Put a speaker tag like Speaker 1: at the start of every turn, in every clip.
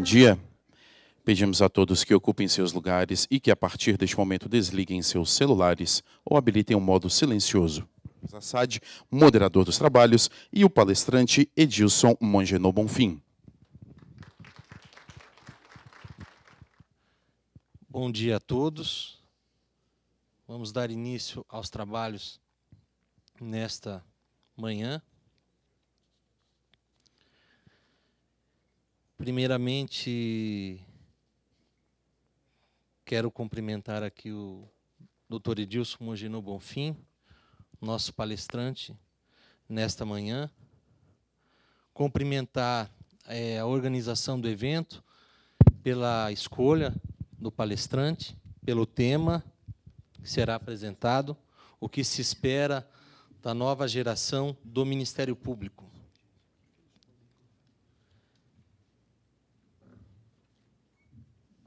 Speaker 1: Bom dia. Pedimos a todos que ocupem seus lugares e que, a partir deste momento, desliguem seus celulares ou habilitem o um modo silencioso. Assad, moderador dos trabalhos, e o palestrante Edilson Mongenô Bonfim.
Speaker 2: Bom dia a todos. Vamos dar início aos trabalhos nesta manhã. Primeiramente, quero cumprimentar aqui o Dr. Edilson Mogino Bonfim, nosso palestrante nesta manhã. Cumprimentar é, a organização do evento pela escolha do palestrante, pelo tema que será apresentado, o que se espera da nova geração do Ministério Público.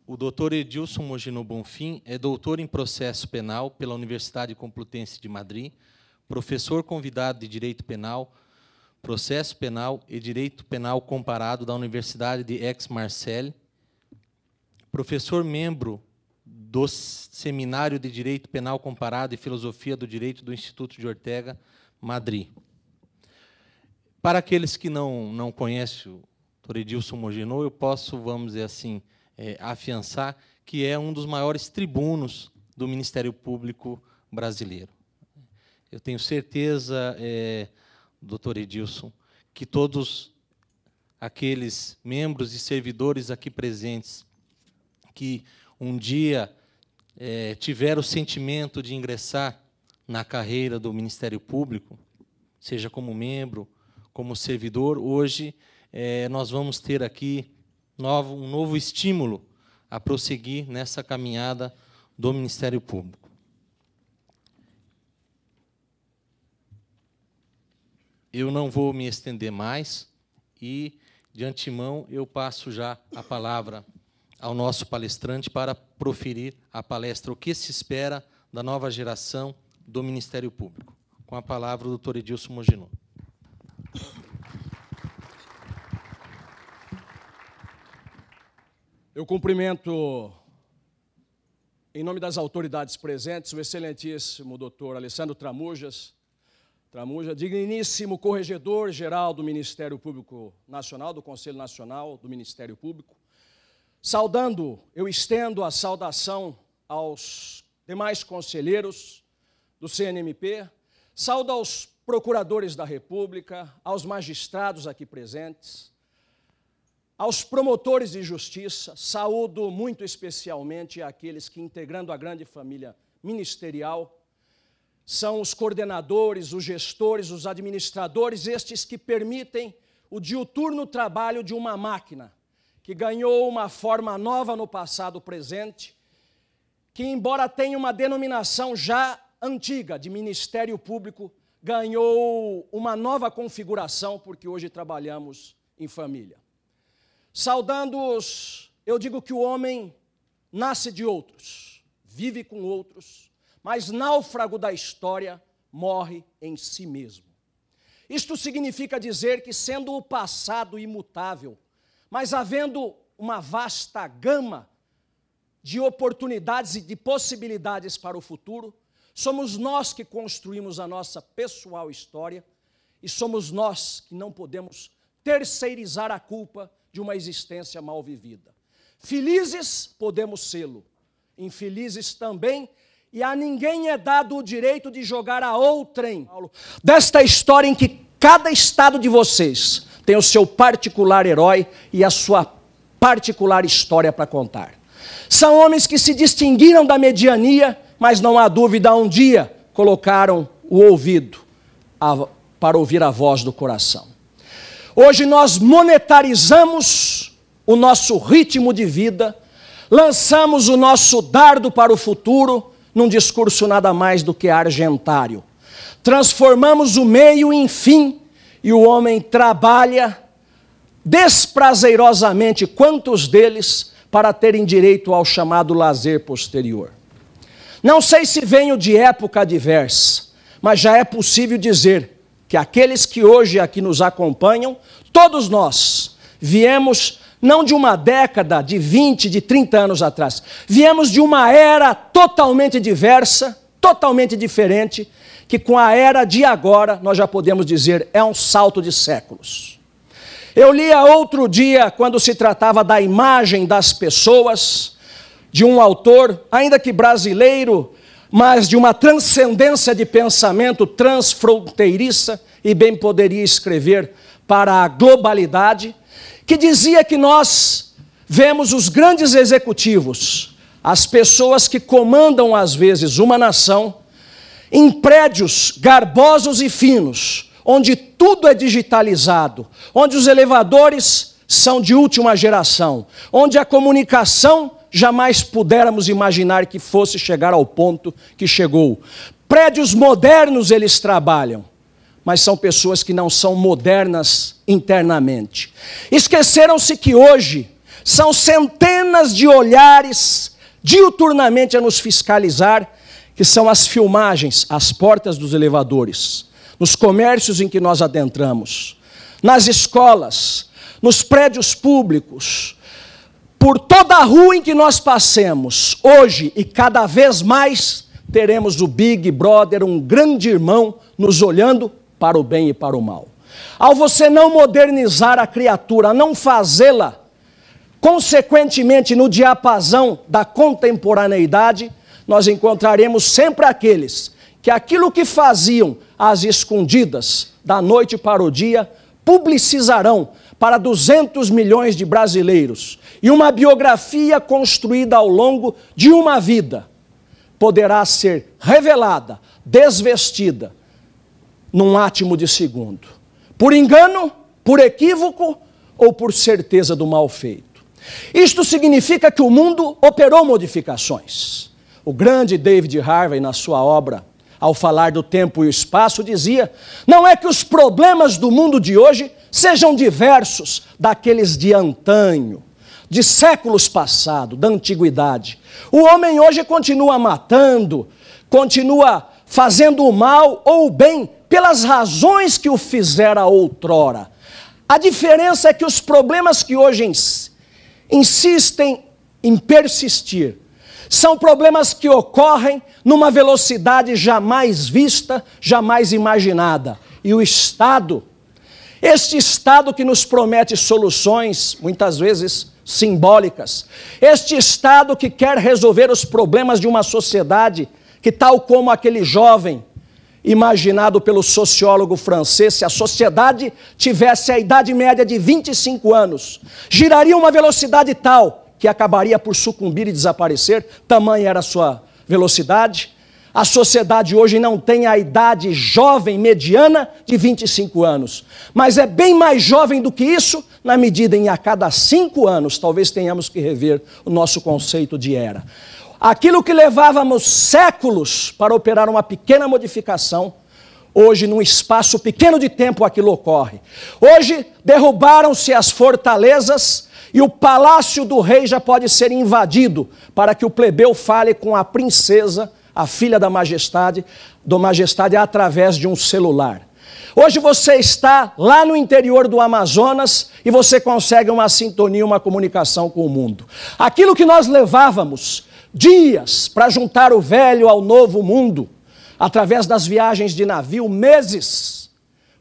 Speaker 2: O doutor Edilson Mogino Bonfim é doutor em processo penal pela Universidade Complutense de Madrid, professor convidado de Direito Penal, Processo Penal e Direito Penal Comparado da Universidade de Aix-Marseille, professor membro do Seminário de Direito Penal Comparado e Filosofia do Direito do Instituto de Ortega, Madrid. Para aqueles que não, não conhecem o Dr. Edilson Mogino, eu posso, vamos dizer assim, é, afiançar, que é um dos maiores tribunos do Ministério Público brasileiro. Eu tenho certeza, é, doutor Edilson, que todos aqueles membros e servidores aqui presentes que um dia é, tiveram o sentimento de ingressar na carreira do Ministério Público, seja como membro, como servidor, hoje é, nós vamos ter aqui novo, um novo estímulo a prosseguir nessa caminhada do Ministério Público. Eu não vou me estender mais e, de antemão, eu passo já a palavra ao nosso palestrante para proferir a palestra O que se espera da nova geração do Ministério Público. Com a palavra, o doutor Edilson Moginot.
Speaker 3: Eu cumprimento, em nome das autoridades presentes, o excelentíssimo doutor Alessandro Tramujas, Tramuja, digníssimo corregedor-geral do Ministério Público Nacional, do Conselho Nacional do Ministério Público. Saudando, eu estendo a saudação aos demais conselheiros do CNMP, saúdo aos procuradores da República, aos magistrados aqui presentes, aos promotores de justiça, saúdo muito especialmente aqueles que, integrando a grande família ministerial, são os coordenadores, os gestores, os administradores, estes que permitem o diuturno trabalho de uma máquina que ganhou uma forma nova no passado presente, que, embora tenha uma denominação já antiga de Ministério Público, ganhou uma nova configuração, porque hoje trabalhamos em família. Saudando-os, eu digo que o homem nasce de outros, vive com outros, mas náufrago da história morre em si mesmo. Isto significa dizer que, sendo o passado imutável, mas havendo uma vasta gama de oportunidades e de possibilidades para o futuro, somos nós que construímos a nossa pessoal história e somos nós que não podemos terceirizar a culpa de uma existência mal vivida. Felizes podemos sê-lo, infelizes também, e a ninguém é dado o direito de jogar a outrem. Desta história em que cada estado de vocês tem o seu particular herói e a sua particular história para contar. São homens que se distinguiram da mediania, mas não há dúvida, um dia colocaram o ouvido para ouvir a voz do coração. Hoje nós monetarizamos o nosso ritmo de vida, lançamos o nosso dardo para o futuro num discurso nada mais do que argentário. Transformamos o meio em fim e o homem trabalha desprazerosamente, quantos deles, para terem direito ao chamado lazer posterior. Não sei se venho de época diversa, mas já é possível dizer que aqueles que hoje aqui nos acompanham, todos nós, viemos não de uma década, de 20, de 30 anos atrás, viemos de uma era totalmente diversa, totalmente diferente, que com a era de agora nós já podemos dizer é um salto de séculos. Eu lia outro dia, quando se tratava da imagem das pessoas, de um autor, ainda que brasileiro, mas de uma transcendência de pensamento transfronteiriça, e bem poderia escrever para a globalidade, que dizia que nós vemos os grandes executivos, as pessoas que comandam às vezes uma nação, em prédios garbosos e finos, onde tudo é digitalizado, onde os elevadores são de última geração, onde a comunicação jamais pudéramos imaginar que fosse chegar ao ponto que chegou. Prédios modernos eles trabalham, mas são pessoas que não são modernas internamente. Esqueceram-se que hoje são centenas de olhares diuturnamente a nos fiscalizar, que são as filmagens, as portas dos elevadores, nos comércios em que nós adentramos, nas escolas, nos prédios públicos, por toda a rua em que nós passemos, hoje e cada vez mais, teremos o Big Brother, um grande irmão, nos olhando para o bem e para o mal. Ao você não modernizar a criatura, não fazê-la, consequentemente no diapasão da contemporaneidade, nós encontraremos sempre aqueles que aquilo que faziam às escondidas, da noite para o dia, publicizarão para 200 milhões de brasileiros, e uma biografia construída ao longo de uma vida poderá ser revelada, desvestida, num átimo de segundo. Por engano, por equívoco ou por certeza do mal feito. Isto significa que o mundo operou modificações. O grande David Harvey, na sua obra, ao falar do tempo e o espaço, dizia: não é que os problemas do mundo de hoje sejam diversos daqueles de antanho de séculos passados, da antiguidade. O homem hoje continua matando, continua fazendo o mal ou o bem pelas razões que o fizera outrora. A diferença é que os problemas que hoje insistem em persistir são problemas que ocorrem numa velocidade jamais vista, jamais imaginada. E o Estado, este Estado que nos promete soluções, muitas vezes simbólicas. Este Estado que quer resolver os problemas de uma sociedade que, tal como aquele jovem imaginado pelo sociólogo francês, se a sociedade tivesse a idade média de 25 anos, giraria uma velocidade tal que acabaria por sucumbir e desaparecer, tamanha era a sua velocidade, a sociedade hoje não tem a idade jovem mediana de 25 anos, mas é bem mais jovem do que isso, na medida em a cada cinco anos talvez tenhamos que rever o nosso conceito de era. Aquilo que levávamos séculos para operar uma pequena modificação, Hoje, num espaço pequeno de tempo, aquilo ocorre. Hoje, derrubaram-se as fortalezas e o palácio do rei já pode ser invadido para que o plebeu fale com a princesa a filha da majestade, do majestade através de um celular. Hoje você está lá no interior do Amazonas e você consegue uma sintonia, uma comunicação com o mundo. Aquilo que nós levávamos dias para juntar o velho ao novo mundo, através das viagens de navio, meses,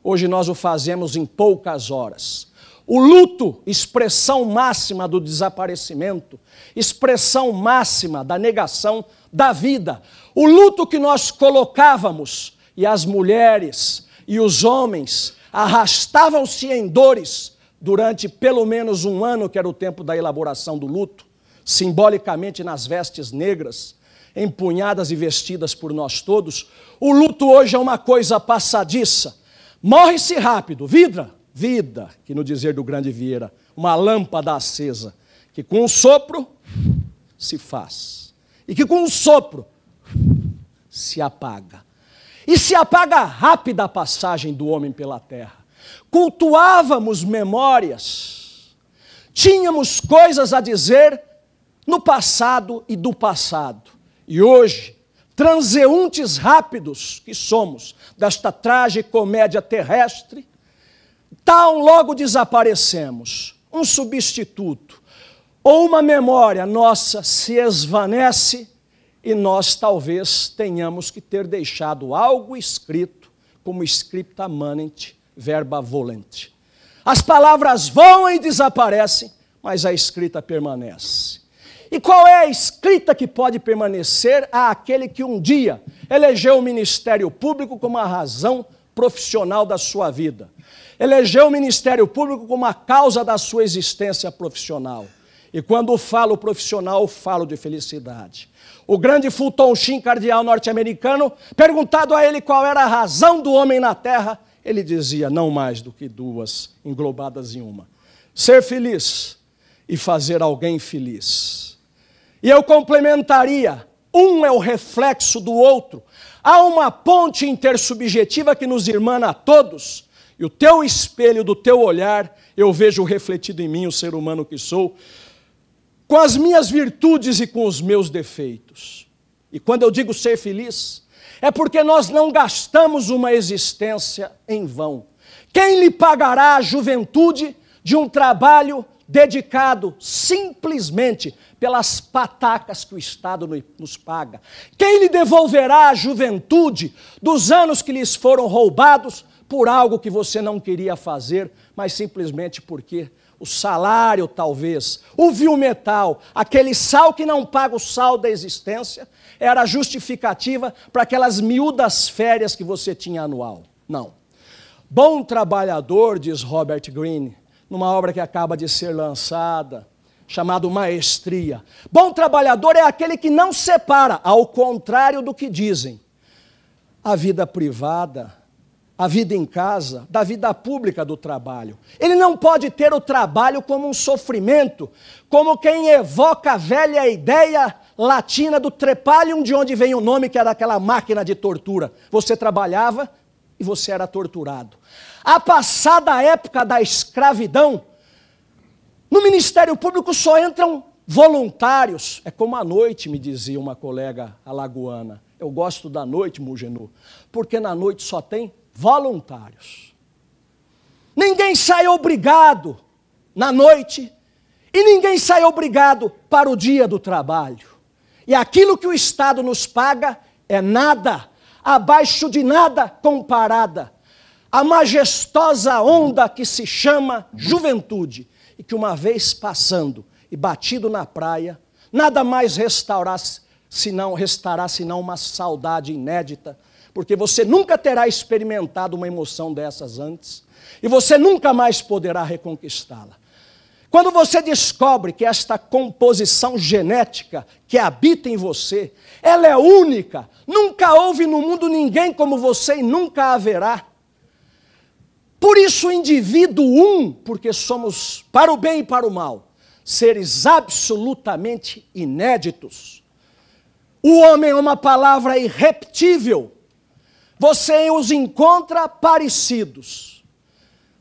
Speaker 3: hoje nós o fazemos em poucas horas. O luto, expressão máxima do desaparecimento, expressão máxima da negação da vida, o luto que nós colocávamos, e as mulheres e os homens arrastavam-se em dores durante pelo menos um ano, que era o tempo da elaboração do luto, simbolicamente nas vestes negras, empunhadas e vestidas por nós todos. O luto hoje é uma coisa passadiça. Morre-se rápido, vidra, vida, que no dizer do grande Vieira, uma lâmpada acesa, que com um sopro se faz. E que com um sopro se apaga. E se apaga a rápida a passagem do homem pela terra. Cultuávamos memórias, tínhamos coisas a dizer no passado e do passado. E hoje, transeuntes rápidos que somos desta trágica comédia terrestre, tal logo desaparecemos, um substituto ou uma memória nossa se esvanece e nós talvez tenhamos que ter deixado algo escrito como scripta manent, verba volente. As palavras vão e desaparecem, mas a escrita permanece. E qual é a escrita que pode permanecer àquele ah, que um dia elegeu o ministério público como a razão profissional da sua vida? Elegeu o ministério público como a causa da sua existência profissional? E quando falo profissional, falo de felicidade. O grande Fulton Sheen, cardeal norte-americano, perguntado a ele qual era a razão do homem na Terra, ele dizia: não mais do que duas englobadas em uma. Ser feliz e fazer alguém feliz. E eu complementaria: um é o reflexo do outro. Há uma ponte intersubjetiva que nos irmana a todos. E o teu espelho do teu olhar, eu vejo refletido em mim, o ser humano que sou, com as minhas virtudes e com os meus defeitos. E quando eu digo ser feliz, é porque nós não gastamos uma existência em vão. Quem lhe pagará a juventude de um trabalho dedicado simplesmente pelas patacas que o Estado nos paga? Quem lhe devolverá a juventude dos anos que lhes foram roubados por algo que você não queria fazer, mas simplesmente porque o salário talvez, o vil metal, aquele sal que não paga o sal da existência, era justificativa para aquelas miúdas férias que você tinha anual. Não. Bom trabalhador, diz Robert Greene, numa obra que acaba de ser lançada, chamado Maestria. Bom trabalhador é aquele que não separa, ao contrário do que dizem, a vida privada a vida em casa, da vida pública do trabalho. Ele não pode ter o trabalho como um sofrimento, como quem evoca a velha ideia latina do trepalium, de onde vem o nome, que era aquela máquina de tortura. Você trabalhava e você era torturado. A passada época da escravidão, no Ministério Público só entram voluntários. É como a noite, me dizia uma colega alagoana. Eu gosto da noite, Mugenu, porque na noite só tem voluntários. Ninguém sai obrigado na noite e ninguém sai obrigado para o dia do trabalho. E aquilo que o Estado nos paga é nada, abaixo de nada comparada a majestosa onda que se chama juventude e que uma vez passando e batido na praia, nada mais restaurar senão restará senão uma saudade inédita porque você nunca terá experimentado uma emoção dessas antes e você nunca mais poderá reconquistá-la. Quando você descobre que esta composição genética que habita em você, ela é única, nunca houve no mundo ninguém como você e nunca haverá. Por isso, o indivíduo um, porque somos para o bem e para o mal, seres absolutamente inéditos. O homem é uma palavra irrepetível, você os encontra parecidos,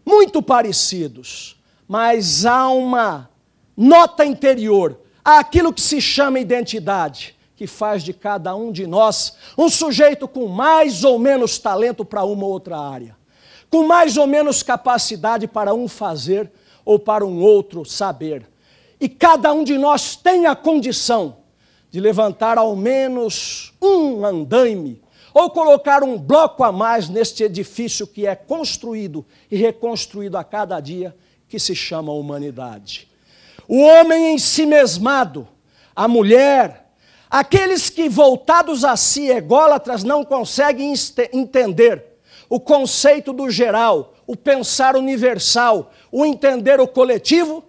Speaker 3: muito parecidos, mas há uma nota interior, há aquilo que se chama identidade, que faz de cada um de nós um sujeito com mais ou menos talento para uma ou outra área, com mais ou menos capacidade para um fazer ou para um outro saber. E cada um de nós tem a condição de levantar ao menos um andaime ou colocar um bloco a mais neste edifício que é construído e reconstruído a cada dia, que se chama humanidade. O homem em si mesmado, a mulher, aqueles que voltados a si, ególatras, não conseguem entender o conceito do geral, o pensar universal, o entender o coletivo,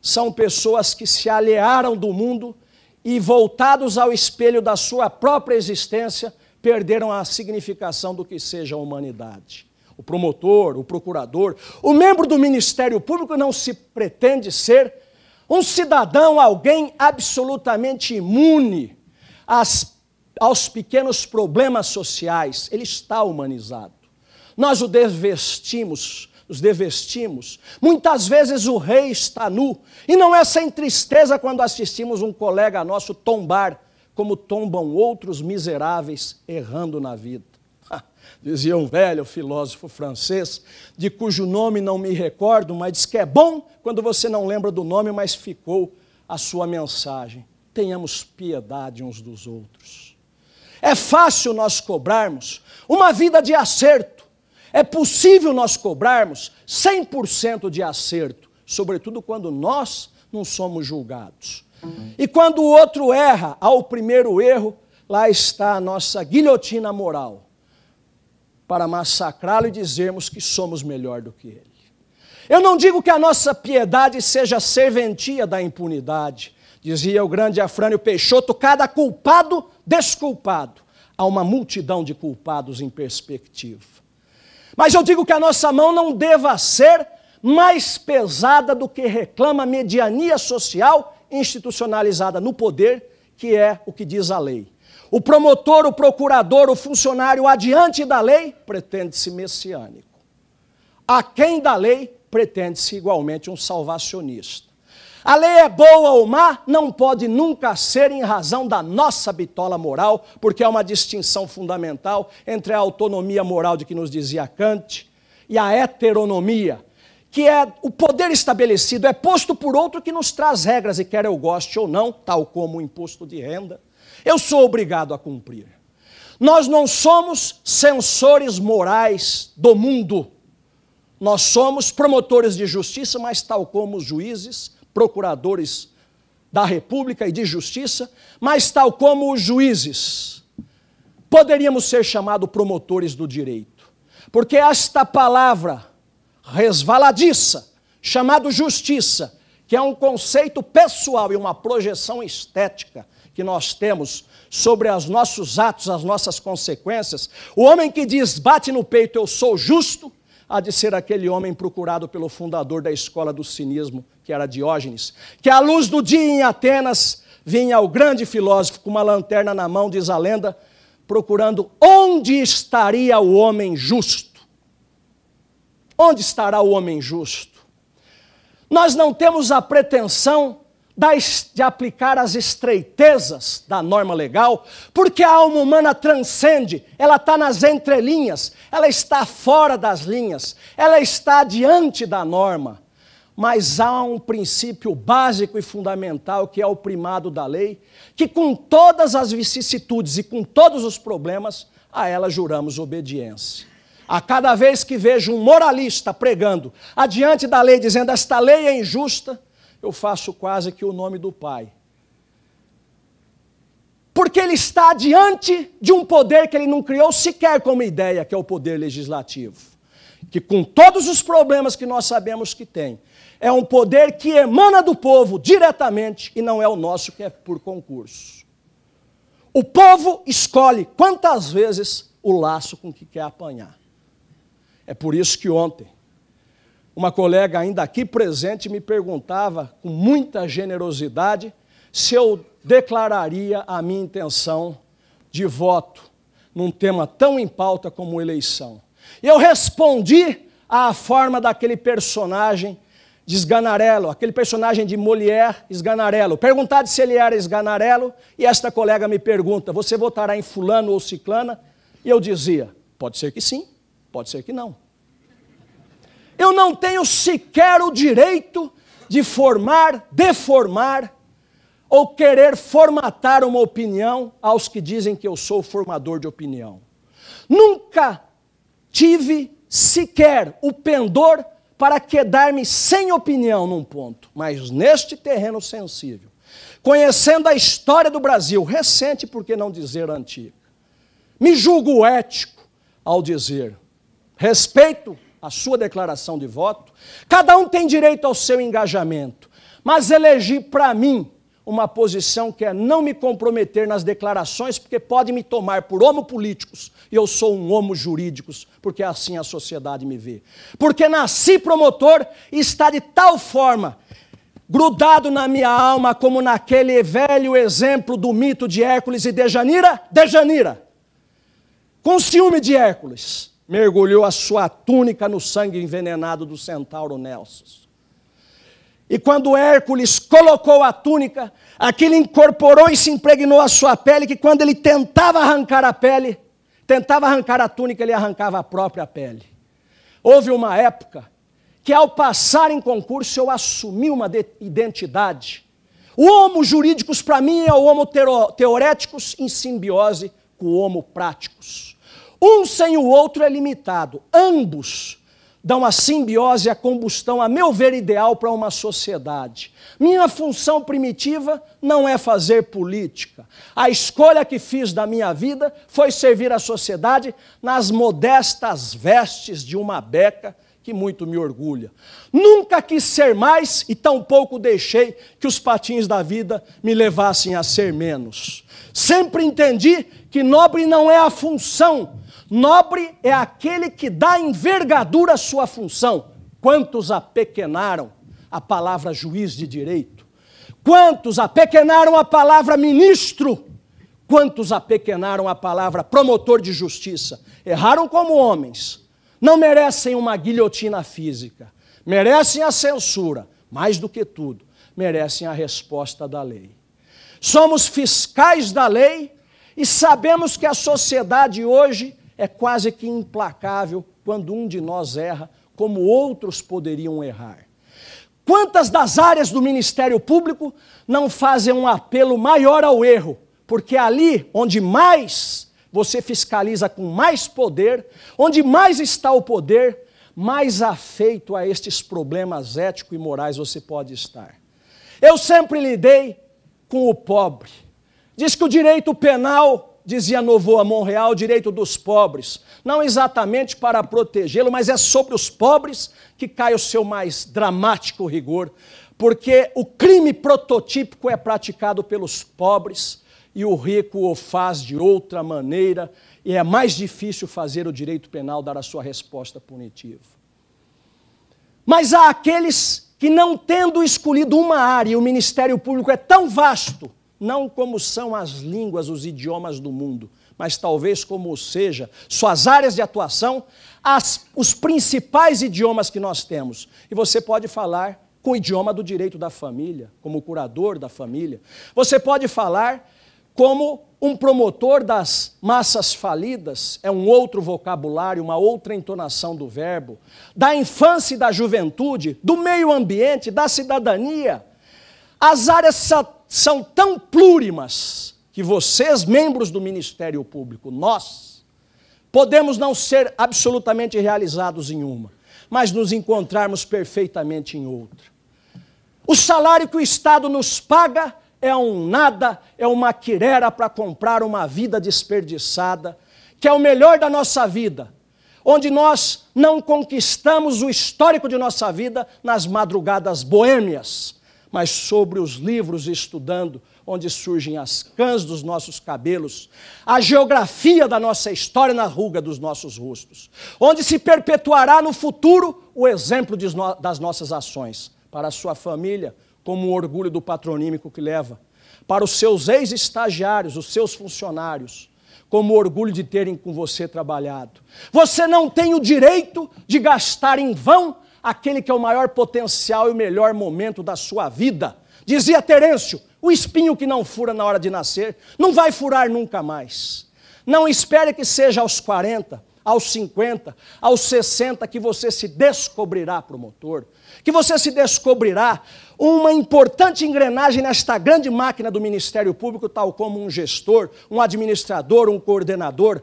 Speaker 3: são pessoas que se alearam do mundo e voltados ao espelho da sua própria existência, perderam a significação do que seja a humanidade. O promotor, o procurador, o membro do Ministério Público não se pretende ser um cidadão, alguém absolutamente imune às, aos pequenos problemas sociais. Ele está humanizado. Nós o desvestimos, nos desvestimos. Muitas vezes o rei está nu, e não é sem tristeza quando assistimos um colega nosso tombar como tombam outros miseráveis errando na vida. Dizia um velho filósofo francês, de cujo nome não me recordo, mas diz que é bom quando você não lembra do nome, mas ficou a sua mensagem. Tenhamos piedade uns dos outros. É fácil nós cobrarmos uma vida de acerto. É possível nós cobrarmos 100% de acerto, sobretudo quando nós não somos julgados. E quando o outro erra ao primeiro erro, lá está a nossa guilhotina moral para massacrá-lo e dizermos que somos melhor do que ele. Eu não digo que a nossa piedade seja serventia da impunidade, dizia o grande Afrânio Peixoto, cada culpado desculpado. Há uma multidão de culpados em perspectiva. Mas eu digo que a nossa mão não deva ser mais pesada do que reclama a mediania social institucionalizada no poder, que é o que diz a lei. O promotor, o procurador, o funcionário adiante da lei pretende-se messiânico. Aquém da lei pretende-se igualmente um salvacionista. A lei é boa ou má, não pode nunca ser em razão da nossa bitola moral, porque é uma distinção fundamental entre a autonomia moral de que nos dizia Kant e a heteronomia, que é o poder estabelecido, é posto por outro que nos traz regras, e quer eu goste ou não, tal como o imposto de renda, eu sou obrigado a cumprir. Nós não somos censores morais do mundo. Nós somos promotores de justiça, mas tal como os juízes, procuradores da República e de justiça, mas tal como os juízes, poderíamos ser chamados promotores do direito. Porque esta palavra resvaladiça, chamado justiça, que é um conceito pessoal e uma projeção estética que nós temos sobre os nossos atos, as nossas consequências. O homem que diz, bate no peito, eu sou justo, há de ser aquele homem procurado pelo fundador da escola do cinismo, que era Diógenes, que à luz do dia em Atenas vinha o grande filósofo com uma lanterna na mão, diz a lenda, procurando onde estaria o homem justo. Onde estará o homem justo? Nós não temos a pretensão de aplicar as estreitezas da norma legal, porque a alma humana transcende, ela está nas entrelinhas, ela está fora das linhas, ela está diante da norma. Mas há um princípio básico e fundamental que é o primado da lei, que com todas as vicissitudes e com todos os problemas, a ela juramos obediência. A cada vez que vejo um moralista pregando adiante da lei, dizendo esta lei é injusta, eu faço quase que o nome do Pai. Porque ele está diante de um poder que ele não criou sequer como ideia, que é o poder legislativo. Que, com todos os problemas que nós sabemos que tem, é um poder que emana do povo diretamente e não é o nosso que é por concurso. O povo escolhe quantas vezes o laço com que quer apanhar. É por isso que ontem, uma colega ainda aqui presente me perguntava com muita generosidade se eu declararia a minha intenção de voto num tema tão em pauta como eleição. E eu respondi à forma daquele personagem de Esganarelo, aquele personagem de Molière Esganarelo. Perguntado se ele era Esganarelo e esta colega me pergunta: Você votará em Fulano ou Ciclana? E eu dizia: Pode ser que sim, Pode ser que não. Eu não tenho sequer o direito de formar, deformar ou querer formatar uma opinião aos que dizem que eu sou formador de opinião. Nunca tive sequer o pendor para quedar-me sem opinião num ponto, mas neste terreno sensível, conhecendo a história do Brasil, recente, por que não dizer antiga, me julgo ético ao dizer respeito a sua declaração de voto, cada um tem direito ao seu engajamento, mas elegi para mim uma posição que é não me comprometer nas declarações, porque pode me tomar por homo políticos, e eu sou um homo jurídicos, porque é assim a sociedade me vê. Porque nasci promotor e está de tal forma grudado na minha alma como naquele velho exemplo do mito de Hércules e Dejanira, Dejanira, com ciúme de Hércules, mergulhou a sua túnica no sangue envenenado do centauro Nelson. E quando Hércules colocou a túnica, aquilo incorporou e se impregnou a sua pele, que quando ele tentava arrancar a pele, tentava arrancar a túnica, ele arrancava a própria pele. Houve uma época que, ao passar em concurso, eu assumi uma identidade. O homo jurídicos, para mim, é o homo teoréticos em simbiose com o homo práticos. Um sem o outro é limitado. Ambos dão a simbiose e a combustão, a meu ver, ideal para uma sociedade. Minha função primitiva não é fazer política. A escolha que fiz da minha vida foi servir a sociedade nas modestas vestes de uma beca que muito me orgulha. Nunca quis ser mais e tampouco deixei que os patins da vida me levassem a ser menos. Sempre entendi que nobre não é a função Nobre é aquele que dá envergadura à sua função. Quantos apequenaram a palavra juiz de direito? Quantos apequenaram a palavra ministro? Quantos apequenaram a palavra promotor de justiça? Erraram como homens. Não merecem uma guilhotina física. Merecem a censura. Mais do que tudo, merecem a resposta da lei. Somos fiscais da lei e sabemos que a sociedade hoje é quase que implacável quando um de nós erra, como outros poderiam errar. Quantas das áreas do Ministério Público não fazem um apelo maior ao erro? Porque é ali onde mais você fiscaliza com mais poder, onde mais está o poder, mais afeito a estes problemas éticos e morais você pode estar. Eu sempre lidei com o pobre. Diz que o direito penal dizia Novo Amon Real, direito dos pobres. Não exatamente para protegê-lo, mas é sobre os pobres que cai o seu mais dramático rigor, porque o crime prototípico é praticado pelos pobres e o rico o faz de outra maneira, e é mais difícil fazer o direito penal dar a sua resposta punitiva. Mas há aqueles que, não tendo escolhido uma área, o Ministério Público é tão vasto não como são as línguas, os idiomas do mundo, mas talvez como seja suas áreas de atuação, as, os principais idiomas que nós temos. E você pode falar com o idioma do direito da família, como curador da família. Você pode falar como um promotor das massas falidas, é um outro vocabulário, uma outra entonação do verbo, da infância e da juventude, do meio ambiente, da cidadania. As áreas são tão plurimas que vocês, membros do Ministério Público, nós, podemos não ser absolutamente realizados em uma, mas nos encontrarmos perfeitamente em outra. O salário que o Estado nos paga é um nada, é uma quirera para comprar uma vida desperdiçada, que é o melhor da nossa vida, onde nós não conquistamos o histórico de nossa vida nas madrugadas boêmias, mas sobre os livros estudando, onde surgem as cãs dos nossos cabelos, a geografia da nossa história na ruga dos nossos rostos, onde se perpetuará no futuro o exemplo das nossas ações, para a sua família, como o orgulho do patronímico que leva, para os seus ex-estagiários, os seus funcionários, como orgulho de terem com você trabalhado. Você não tem o direito de gastar em vão aquele que é o maior potencial e o melhor momento da sua vida. Dizia Terêncio: o espinho que não fura na hora de nascer, não vai furar nunca mais. Não espere que seja aos 40, aos 50, aos 60 que você se descobrirá promotor, que você se descobrirá uma importante engrenagem nesta grande máquina do Ministério Público, tal como um gestor, um administrador, um coordenador.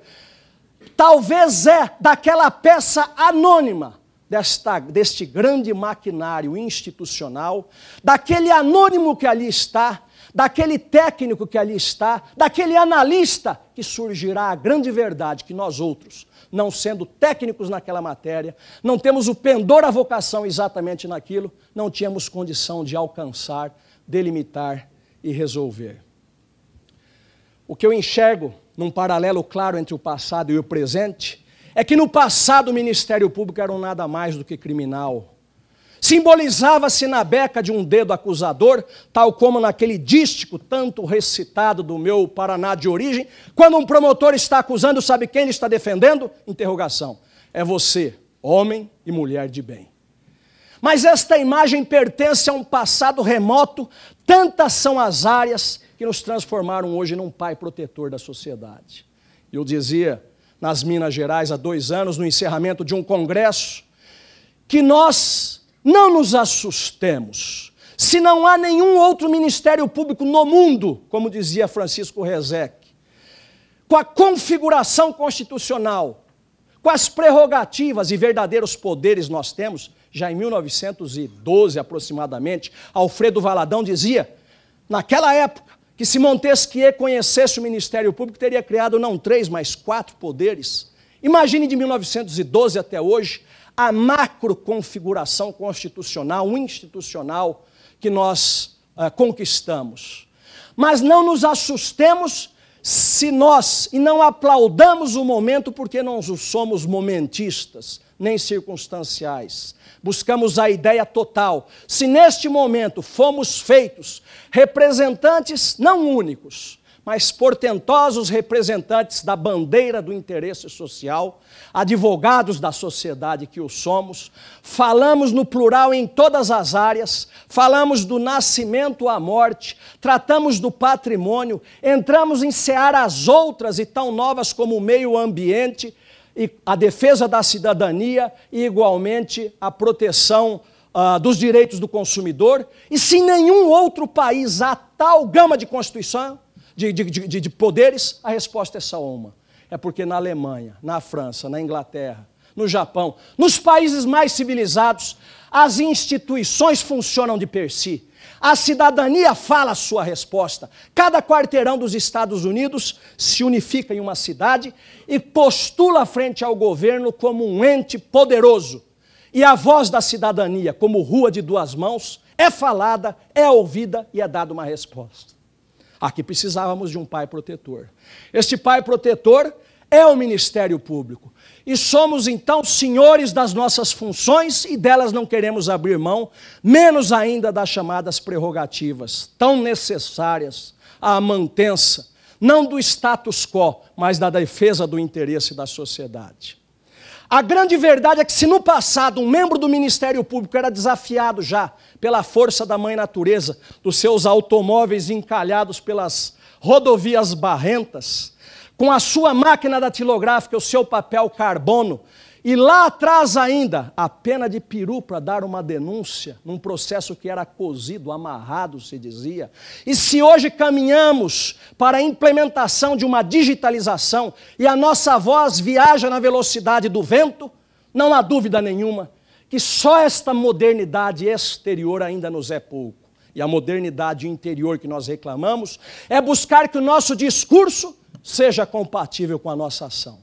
Speaker 3: Talvez é daquela peça anônima desta, deste grande maquinário institucional, daquele anônimo que ali está, daquele técnico que ali está, daquele analista, que surgirá a grande verdade que nós outros, não sendo técnicos naquela matéria, não temos o pendor à vocação exatamente naquilo, não tínhamos condição de alcançar, delimitar e resolver. O que eu enxergo num paralelo claro entre o passado e o presente é que no passado o Ministério Público era um nada mais do que criminal. Simbolizava-se na beca de um dedo acusador, tal como naquele dístico tanto recitado do meu Paraná de origem, quando um promotor está acusando, sabe quem ele está defendendo? Interrogação. É você, homem e mulher de bem. Mas esta imagem pertence a um passado remoto, tantas são as áreas que nos transformaram hoje num pai protetor da sociedade. Eu dizia nas Minas Gerais há dois anos, no encerramento de um congresso, que nós não nos assustemos. Se não há nenhum outro ministério público no mundo, como dizia Francisco Rezec, com a configuração constitucional, com as prerrogativas e verdadeiros poderes nós temos, já em 1912 aproximadamente, Alfredo Valadão dizia, naquela época, que se Montesquieu conhecesse o Ministério Público, teria criado não três, mas quatro poderes. Imagine de 1912 até hoje a macro configuração constitucional, institucional que nós ah, conquistamos. Mas não nos assustemos se nós e não aplaudamos o momento porque nós somos momentistas nem circunstanciais. Buscamos a ideia total. Se neste momento fomos feitos representantes não únicos, mas portentosos representantes da bandeira do interesse social, advogados da sociedade que o somos, falamos no plural em todas as áreas, falamos do nascimento à morte, tratamos do patrimônio, entramos em searas outras e tão novas como o meio ambiente a defesa da cidadania e, igualmente, a proteção uh, dos direitos do consumidor. E se em nenhum outro país há tal gama de constituição, de, de, de, de poderes, a resposta é só uma. É porque na Alemanha, na França, na Inglaterra, no Japão, nos países mais civilizados, as instituições funcionam de per si. A cidadania fala a sua resposta. Cada quarteirão dos Estados Unidos se unifica em uma cidade e postula frente ao governo como um ente poderoso. E a voz da cidadania, como rua de duas mãos, é falada, é ouvida e é dada uma resposta. Aqui precisávamos de um pai protetor. Este pai protetor é o Ministério Público e somos então senhores das nossas funções e delas não queremos abrir mão, menos ainda das chamadas prerrogativas, tão necessárias à mantença, não do status quo, mas da defesa do interesse da sociedade. A grande verdade é que, se no passado um membro do Ministério Público era desafiado já pela força da mãe natureza, dos seus automóveis encalhados pelas rodovias barrentas, com a sua máquina datilográfica, o seu papel carbono, e lá atrás ainda, a pena de peru para dar uma denúncia, num processo que era cozido, amarrado, se dizia. E se hoje caminhamos para a implementação de uma digitalização e a nossa voz viaja na velocidade do vento, não há dúvida nenhuma que só esta modernidade exterior ainda nos é pouco. E a modernidade interior que nós reclamamos é buscar que o nosso discurso seja compatível com a nossa ação.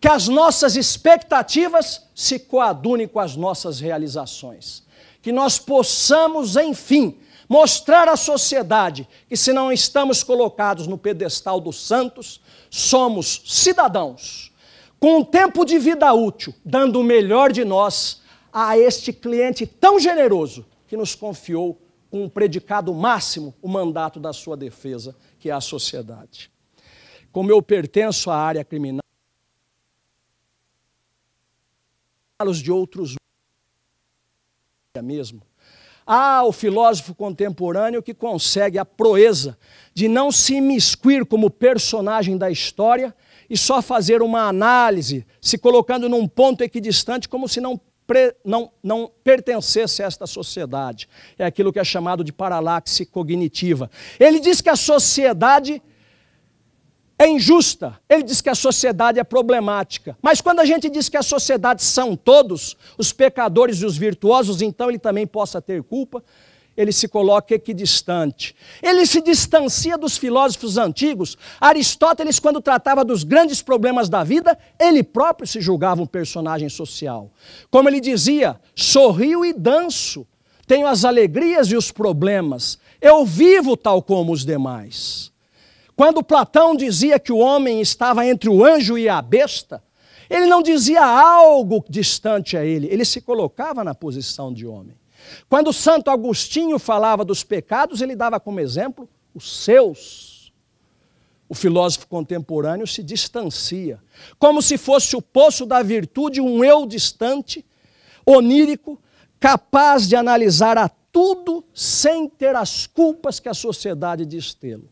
Speaker 3: Que as nossas expectativas se coadunem com as nossas realizações. Que nós possamos, enfim, mostrar à sociedade que, se não estamos colocados no pedestal dos santos, somos cidadãos com um tempo de vida útil, dando o melhor de nós a este cliente tão generoso que nos confiou com um predicado máximo o mandato da sua defesa, que é a sociedade como eu pertenço à área criminal, los de outros é mesmo. Há ah, o filósofo contemporâneo que consegue a proeza de não se imiscuir como personagem da história e só fazer uma análise, se colocando num ponto equidistante, como se não, pre, não, não pertencesse a esta sociedade. É aquilo que é chamado de paralaxe cognitiva. Ele diz que a sociedade é injusta, ele diz que a sociedade é problemática. Mas quando a gente diz que a sociedade são todos, os pecadores e os virtuosos, então ele também possa ter culpa, ele se coloca equidistante. Ele se distancia dos filósofos antigos. Aristóteles, quando tratava dos grandes problemas da vida, ele próprio se julgava um personagem social. Como ele dizia, sorrio e danço, tenho as alegrias e os problemas, eu vivo tal como os demais. Quando Platão dizia que o homem estava entre o anjo e a besta, ele não dizia algo distante a ele, ele se colocava na posição de homem. Quando Santo Agostinho falava dos pecados, ele dava como exemplo os seus. O filósofo contemporâneo se distancia, como se fosse o poço da virtude um eu distante, onírico, capaz de analisar a tudo sem ter as culpas que a sociedade diz tê-lo.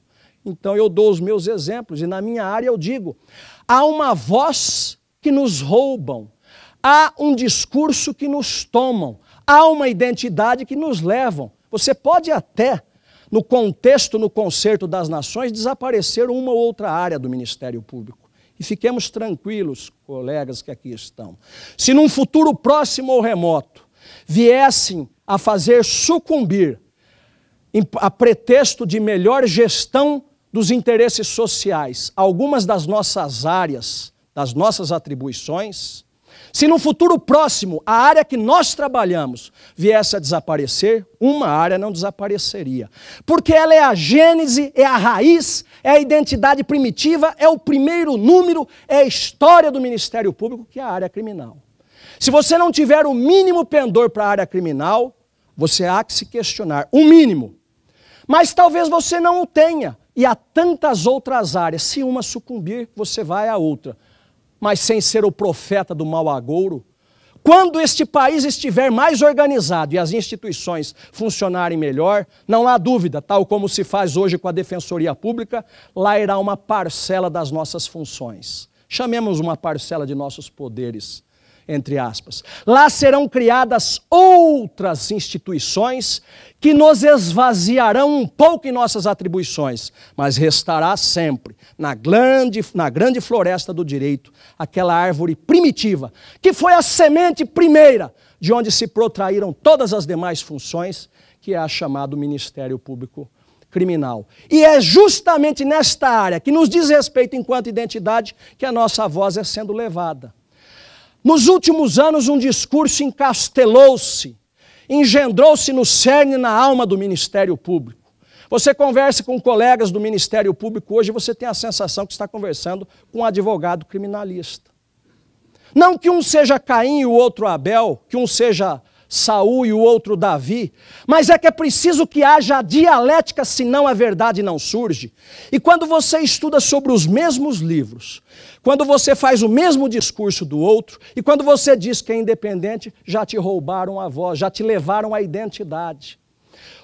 Speaker 3: Então eu dou os meus exemplos e na minha área eu digo: há uma voz que nos roubam, há um discurso que nos tomam, há uma identidade que nos levam. Você pode até, no contexto, no concerto das nações, desaparecer uma ou outra área do Ministério Público. E fiquemos tranquilos, colegas que aqui estão. Se num futuro próximo ou remoto viessem a fazer sucumbir, a pretexto de melhor gestão dos interesses sociais algumas das nossas áreas, das nossas atribuições, se no futuro próximo a área que nós trabalhamos viesse a desaparecer, uma área não desapareceria. Porque ela é a gênese, é a raiz, é a identidade primitiva, é o primeiro número, é a história do Ministério Público, que é a área criminal. Se você não tiver o mínimo pendor para a área criminal, você há que se questionar, o um mínimo. Mas talvez você não o tenha, e há tantas outras áreas. Se uma sucumbir, você vai à outra. Mas sem ser o profeta do mau agouro, quando este país estiver mais organizado e as instituições funcionarem melhor, não há dúvida, tal como se faz hoje com a Defensoria Pública, lá irá uma parcela das nossas funções. Chamemos uma parcela de nossos poderes entre aspas. Lá serão criadas outras instituições que nos esvaziarão um pouco em nossas atribuições, mas restará sempre, na grande, na grande floresta do direito, aquela árvore primitiva, que foi a semente primeira de onde se protraíram todas as demais funções, que é a chamado Ministério Público criminal. E é justamente nesta área que nos diz respeito enquanto identidade que a nossa voz é sendo levada. Nos últimos anos, um discurso encastelou-se, engendrou-se no cerne na alma do Ministério Público. Você conversa com colegas do Ministério Público hoje, você tem a sensação que está conversando com um advogado criminalista. Não que um seja Caim e o outro Abel, que um seja Saul e o outro Davi, mas é que é preciso que haja dialética, senão a verdade não surge. E quando você estuda sobre os mesmos livros, quando você faz o mesmo discurso do outro, e quando você diz que é independente, já te roubaram a voz, já te levaram a identidade.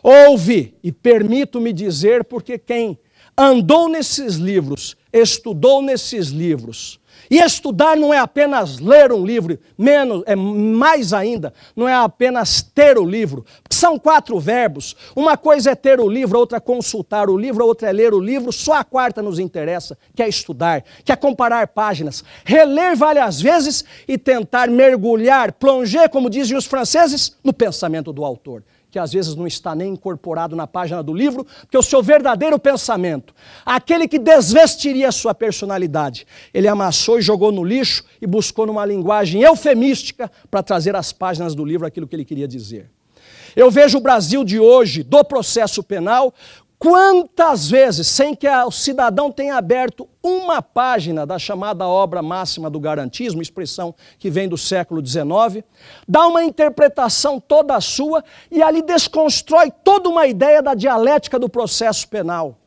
Speaker 3: Ouve, e permito-me dizer, porque quem andou nesses livros, estudou nesses livros, e estudar não é apenas ler um livro, menos, é mais ainda, não é apenas ter o livro. São quatro verbos. Uma coisa é ter o livro, outra é consultar o livro, outra é ler o livro. Só a quarta nos interessa, que é estudar, que é comparar páginas, reler várias vezes e tentar mergulhar, plonger, como dizem os franceses, no pensamento do autor que às vezes não está nem incorporado na página do livro, porque o seu verdadeiro pensamento, aquele que desvestiria a sua personalidade, ele amassou e jogou no lixo e buscou numa linguagem eufemística para trazer às páginas do livro aquilo que ele queria dizer. Eu vejo o Brasil de hoje, do processo penal, Quantas vezes, sem que o cidadão tenha aberto uma página da chamada obra máxima do garantismo, expressão que vem do século XIX, dá uma interpretação toda sua e ali desconstrói toda uma ideia da dialética do processo penal.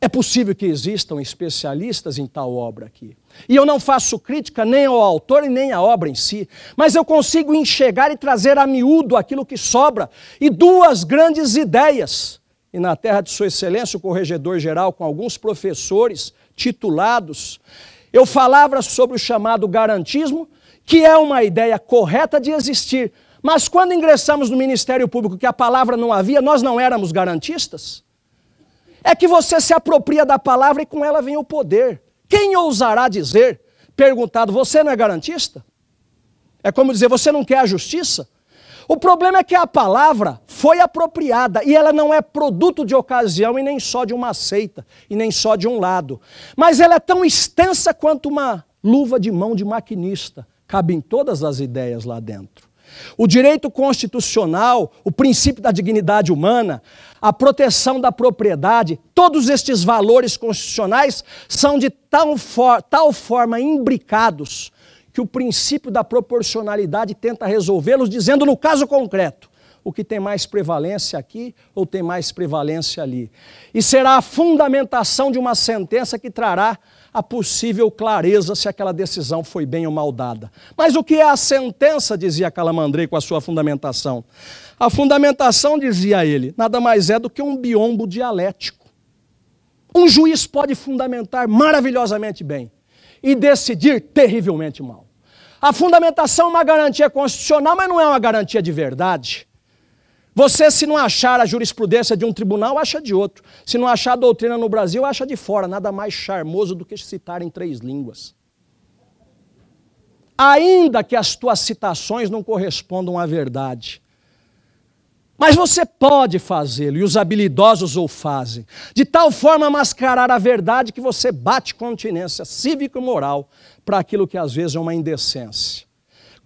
Speaker 3: É possível que existam especialistas em tal obra aqui. E eu não faço crítica nem ao autor e nem à obra em si, mas eu consigo enxergar e trazer a miúdo aquilo que sobra e duas grandes ideias e na terra de Sua Excelência, o corregedor-geral, com alguns professores titulados, eu falava sobre o chamado garantismo, que é uma ideia correta de existir. Mas quando ingressamos no Ministério Público, que a palavra não havia, nós não éramos garantistas? É que você se apropria da palavra e com ela vem o poder. Quem ousará dizer, perguntado, você não é garantista? É como dizer, você não quer a justiça? O problema é que a palavra foi apropriada e ela não é produto de ocasião e nem só de uma seita e nem só de um lado. Mas ela é tão extensa quanto uma luva de mão de maquinista. Cabem todas as ideias lá dentro. O direito constitucional, o princípio da dignidade humana, a proteção da propriedade, todos estes valores constitucionais são de tal, for tal forma imbricados que o princípio da proporcionalidade tenta resolvê-los, dizendo no caso concreto, o que tem mais prevalência aqui ou tem mais prevalência ali. E será a fundamentação de uma sentença que trará a possível clareza se aquela decisão foi bem ou mal dada. Mas o que é a sentença, dizia Calamandrei com a sua fundamentação? A fundamentação, dizia ele, nada mais é do que um biombo dialético. Um juiz pode fundamentar maravilhosamente bem, e decidir terrivelmente mal. A fundamentação é uma garantia constitucional, mas não é uma garantia de verdade. Você, se não achar a jurisprudência de um tribunal, acha de outro. Se não achar a doutrina no Brasil, acha de fora. Nada mais charmoso do que citar em três línguas. Ainda que as tuas citações não correspondam à verdade. Mas você pode fazê-lo, e os habilidosos o fazem, de tal forma mascarar a verdade que você bate continência cívica e moral para aquilo que às vezes é uma indecência.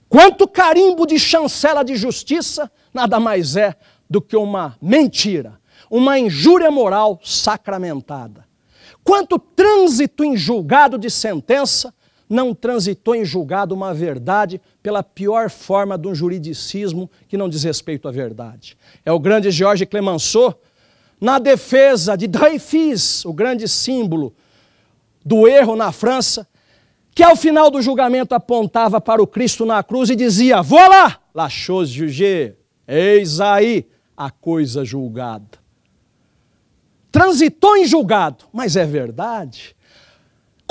Speaker 3: Quanto carimbo de chancela de justiça nada mais é do que uma mentira, uma injúria moral sacramentada. Quanto trânsito em julgado de sentença não transitou em julgado uma verdade pela pior forma de um juridicismo que não diz respeito à verdade. É o grande George Clemenceau, na defesa de Dreyfus, o grande símbolo do erro na França, que ao final do julgamento apontava para o Cristo na cruz e dizia: Voilà, la chose jugée, eis aí a coisa julgada. Transitou em julgado, mas é verdade.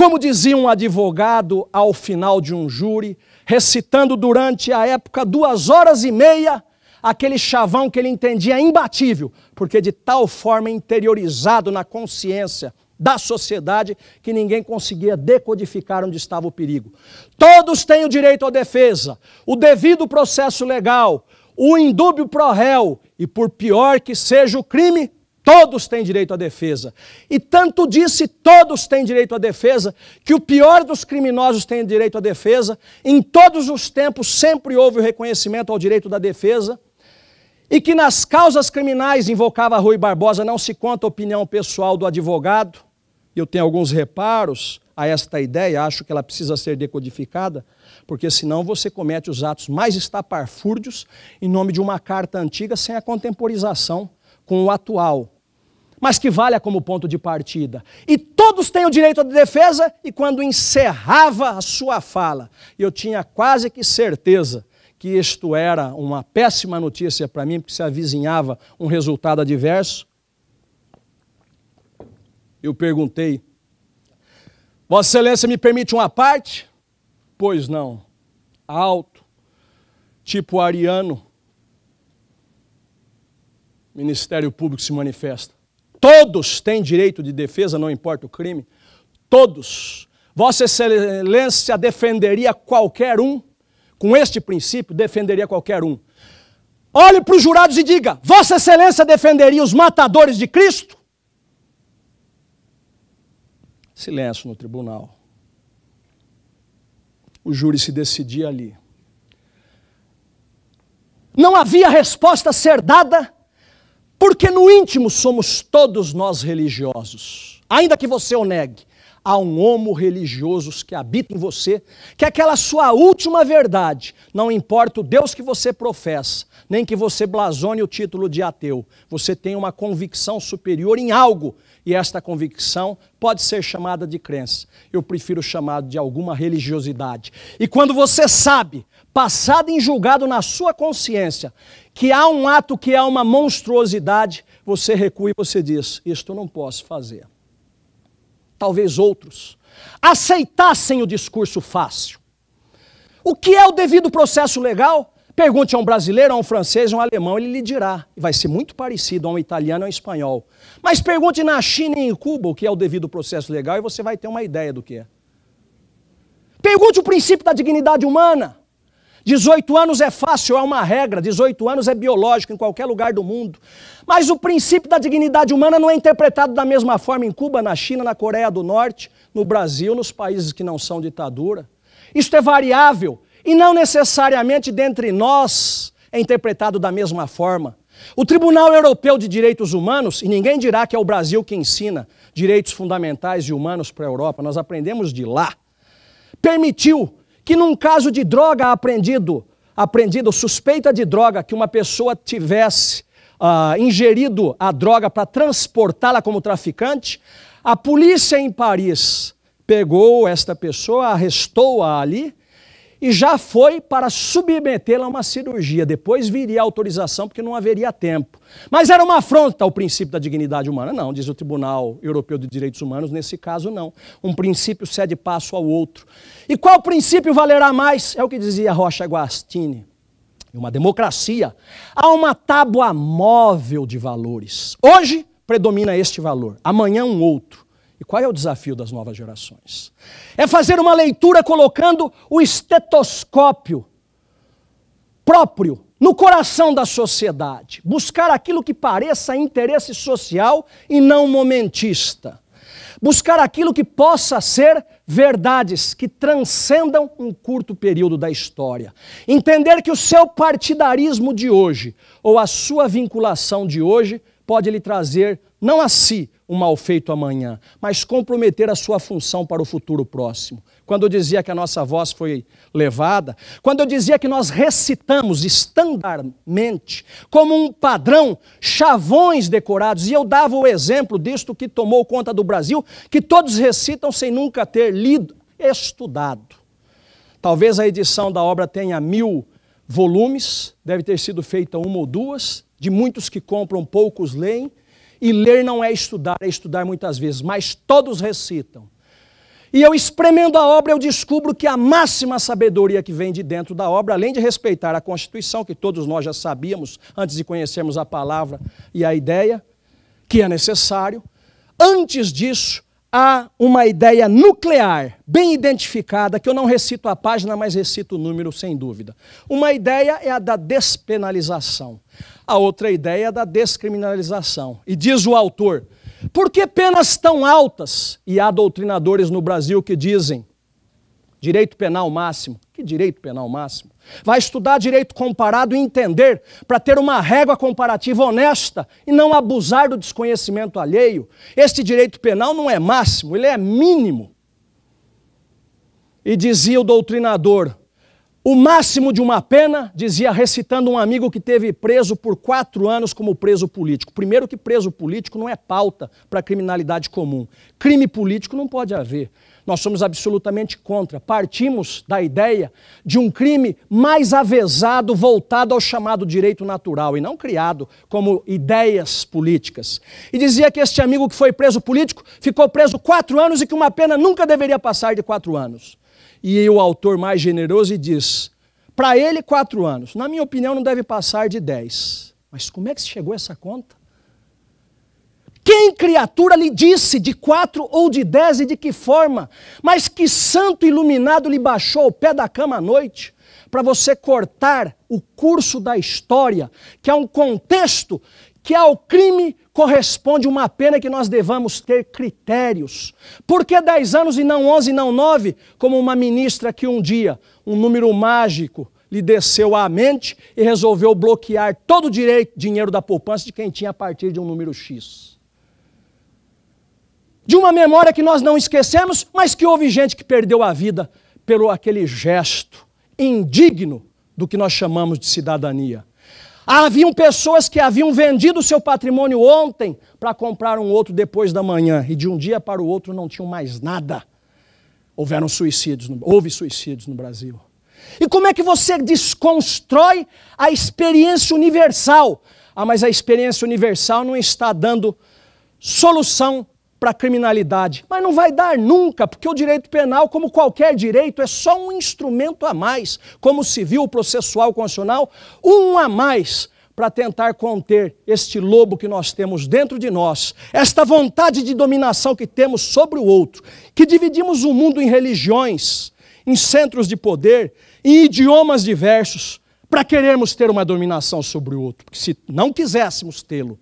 Speaker 3: Como dizia um advogado ao final de um júri, recitando durante a época duas horas e meia aquele chavão que ele entendia imbatível, porque de tal forma interiorizado na consciência da sociedade que ninguém conseguia decodificar onde estava o perigo. Todos têm o direito à defesa, o devido processo legal, o indúbio pro réu e por pior que seja o crime, Todos têm direito à defesa. E tanto disse todos têm direito à defesa, que o pior dos criminosos tem direito à defesa. Em todos os tempos sempre houve o reconhecimento ao direito da defesa. E que nas causas criminais, invocava Rui Barbosa, não se conta a opinião pessoal do advogado. Eu tenho alguns reparos a esta ideia, acho que ela precisa ser decodificada, porque senão você comete os atos mais estaparfúrdios em nome de uma carta antiga sem a contemporização com o atual mas que valha como ponto de partida. E todos têm o direito de defesa, e quando encerrava a sua fala, eu tinha quase que certeza que isto era uma péssima notícia para mim, porque se avizinhava um resultado adverso. Eu perguntei: Vossa Excelência me permite uma parte? Pois não. Alto, tipo ariano. Ministério Público se manifesta. Todos têm direito de defesa, não importa o crime. Todos. Vossa Excelência defenderia qualquer um, com este princípio, defenderia qualquer um. Olhe para os jurados e diga: Vossa Excelência defenderia os matadores de Cristo? Silêncio no tribunal. O júri se decidia ali. Não havia resposta a ser dada porque no íntimo somos todos nós religiosos. Ainda que você o negue, há um homo religioso que habita em você, que aquela sua última verdade, não importa o Deus que você professa, nem que você blasone o título de ateu, você tem uma convicção superior em algo e esta convicção pode ser chamada de crença. Eu prefiro chamado de alguma religiosidade. E quando você sabe, passado em julgado na sua consciência, que há um ato que é uma monstruosidade, você recua e você diz: Isto não posso fazer. Talvez outros aceitassem o discurso fácil. O que é o devido processo legal? Pergunte a um brasileiro, a um francês, a um alemão, ele lhe dirá. Vai ser muito parecido a um italiano, a um espanhol. Mas pergunte na China e em Cuba o que é o devido processo legal e você vai ter uma ideia do que é. Pergunte o princípio da dignidade humana. 18 anos é fácil, é uma regra. 18 anos é biológico em qualquer lugar do mundo. Mas o princípio da dignidade humana não é interpretado da mesma forma em Cuba, na China, na Coreia do Norte, no Brasil, nos países que não são ditadura. Isto é variável. E não necessariamente dentre nós é interpretado da mesma forma. O Tribunal Europeu de Direitos Humanos, e ninguém dirá que é o Brasil que ensina direitos fundamentais e humanos para a Europa, nós aprendemos de lá, permitiu que num caso de droga apreendido, apreendido suspeita de droga, que uma pessoa tivesse uh, ingerido a droga para transportá-la como traficante, a polícia em Paris pegou esta pessoa, arrestou-a ali e já foi para submetê-la a uma cirurgia. Depois viria a autorização, porque não haveria tempo. Mas era uma afronta ao princípio da dignidade humana? Não, diz o Tribunal Europeu de Direitos Humanos, nesse caso não. Um princípio cede passo ao outro. E qual princípio valerá mais? É o que dizia Rocha Guastini. Em uma democracia, há uma tábua móvel de valores. Hoje predomina este valor, amanhã um outro. E qual é o desafio das novas gerações? É fazer uma leitura colocando o estetoscópio próprio no coração da sociedade, buscar aquilo que pareça interesse social e não momentista. Buscar aquilo que possa ser verdades que transcendam um curto período da história. Entender que o seu partidarismo de hoje ou a sua vinculação de hoje pode lhe trazer não a si um mal feito amanhã, mas comprometer a sua função para o futuro próximo. Quando eu dizia que a nossa voz foi levada, quando eu dizia que nós recitamos estandarmente, como um padrão, chavões decorados, e eu dava o exemplo disto que tomou conta do Brasil, que todos recitam sem nunca ter lido, estudado. Talvez a edição da obra tenha mil volumes, deve ter sido feita uma ou duas, de muitos que compram, poucos leem, e ler não é estudar, é estudar muitas vezes, mas todos recitam. E eu espremendo a obra, eu descubro que a máxima sabedoria que vem de dentro da obra, além de respeitar a Constituição, que todos nós já sabíamos antes de conhecermos a palavra e a ideia, que é necessário, antes disso, há uma ideia nuclear bem identificada, que eu não recito a página, mas recito o número sem dúvida. Uma ideia é a da despenalização, a outra ideia é a da descriminalização. E diz o autor: por que penas tão altas? E há doutrinadores no Brasil que dizem direito penal máximo. Que direito penal máximo? Vai estudar direito comparado e entender para ter uma régua comparativa honesta e não abusar do desconhecimento alheio. Este direito penal não é máximo, ele é mínimo. E dizia o doutrinador o máximo de uma pena, dizia recitando um amigo que teve preso por quatro anos como preso político. Primeiro que preso político não é pauta para criminalidade comum. Crime político não pode haver. Nós somos absolutamente contra. Partimos da ideia de um crime mais avezado, voltado ao chamado direito natural e não criado como ideias políticas. E dizia que este amigo que foi preso político ficou preso quatro anos e que uma pena nunca deveria passar de quatro anos. E o autor mais generoso diz: para ele, quatro anos. Na minha opinião, não deve passar de dez. Mas como é que chegou a essa conta? Quem criatura lhe disse de quatro ou de dez e de que forma? Mas que santo iluminado lhe baixou o pé da cama à noite para você cortar o curso da história, que é um contexto que é o crime corresponde uma pena que nós devamos ter critérios. Por que 10 anos e não 11 e não 9? Como uma ministra que um dia, um número mágico, lhe desceu à mente e resolveu bloquear todo o direito, dinheiro da poupança de quem tinha a partir de um número X. De uma memória que nós não esquecemos, mas que houve gente que perdeu a vida pelo aquele gesto indigno do que nós chamamos de cidadania. Haviam pessoas que haviam vendido o seu patrimônio ontem para comprar um outro depois da manhã e de um dia para o outro não tinham mais nada. Houveram suicídios, no, houve suicídios no Brasil. E como é que você desconstrói a experiência universal? Ah, mas a experiência universal não está dando solução para a criminalidade. Mas não vai dar nunca, porque o direito penal, como qualquer direito, é só um instrumento a mais, como civil, processual, constitucional, um a mais para tentar conter este lobo que nós temos dentro de nós, esta vontade de dominação que temos sobre o outro, que dividimos o mundo em religiões, em centros de poder, em idiomas diversos, para querermos ter uma dominação sobre o outro, porque se não quiséssemos tê-lo,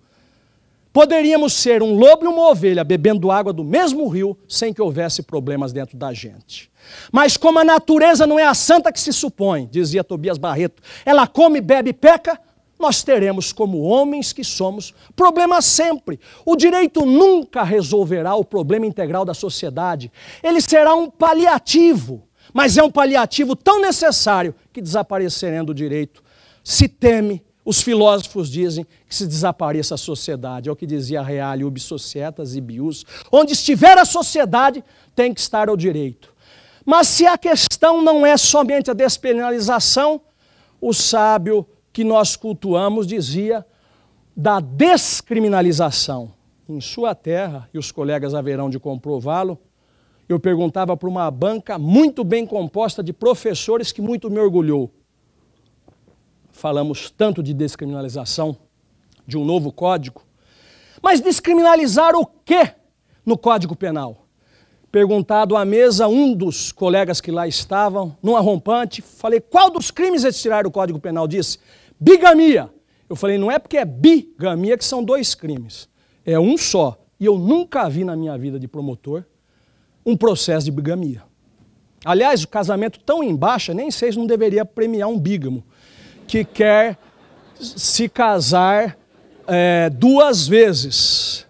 Speaker 3: Poderíamos ser um lobo e uma ovelha bebendo água do mesmo rio sem que houvesse problemas dentro da gente. Mas como a natureza não é a santa que se supõe, dizia Tobias Barreto, ela come, bebe e peca, nós teremos, como homens que somos, problemas sempre. O direito nunca resolverá o problema integral da sociedade. Ele será um paliativo, mas é um paliativo tão necessário que desaparecerendo o direito. Se teme os filósofos dizem que se desapareça a sociedade, é o que dizia Reale, Ubi Societas e Bius. Onde estiver a sociedade, tem que estar o direito. Mas se a questão não é somente a despenalização, o sábio que nós cultuamos dizia da descriminalização. Em sua terra, e os colegas haverão de comprová-lo, eu perguntava para uma banca muito bem composta de professores que muito me orgulhou falamos tanto de descriminalização de um novo código, mas descriminalizar o quê no Código Penal? Perguntado à mesa, um dos colegas que lá estavam, num arrompante, falei: qual dos crimes eles tiraram do Código Penal? Disse: bigamia. Eu falei: não é porque é bigamia que são dois crimes, é um só. E eu nunca vi na minha vida de promotor um processo de bigamia. Aliás, o casamento tão em baixa, nem sei se não deveria premiar um bígamo que quer se casar é, duas vezes.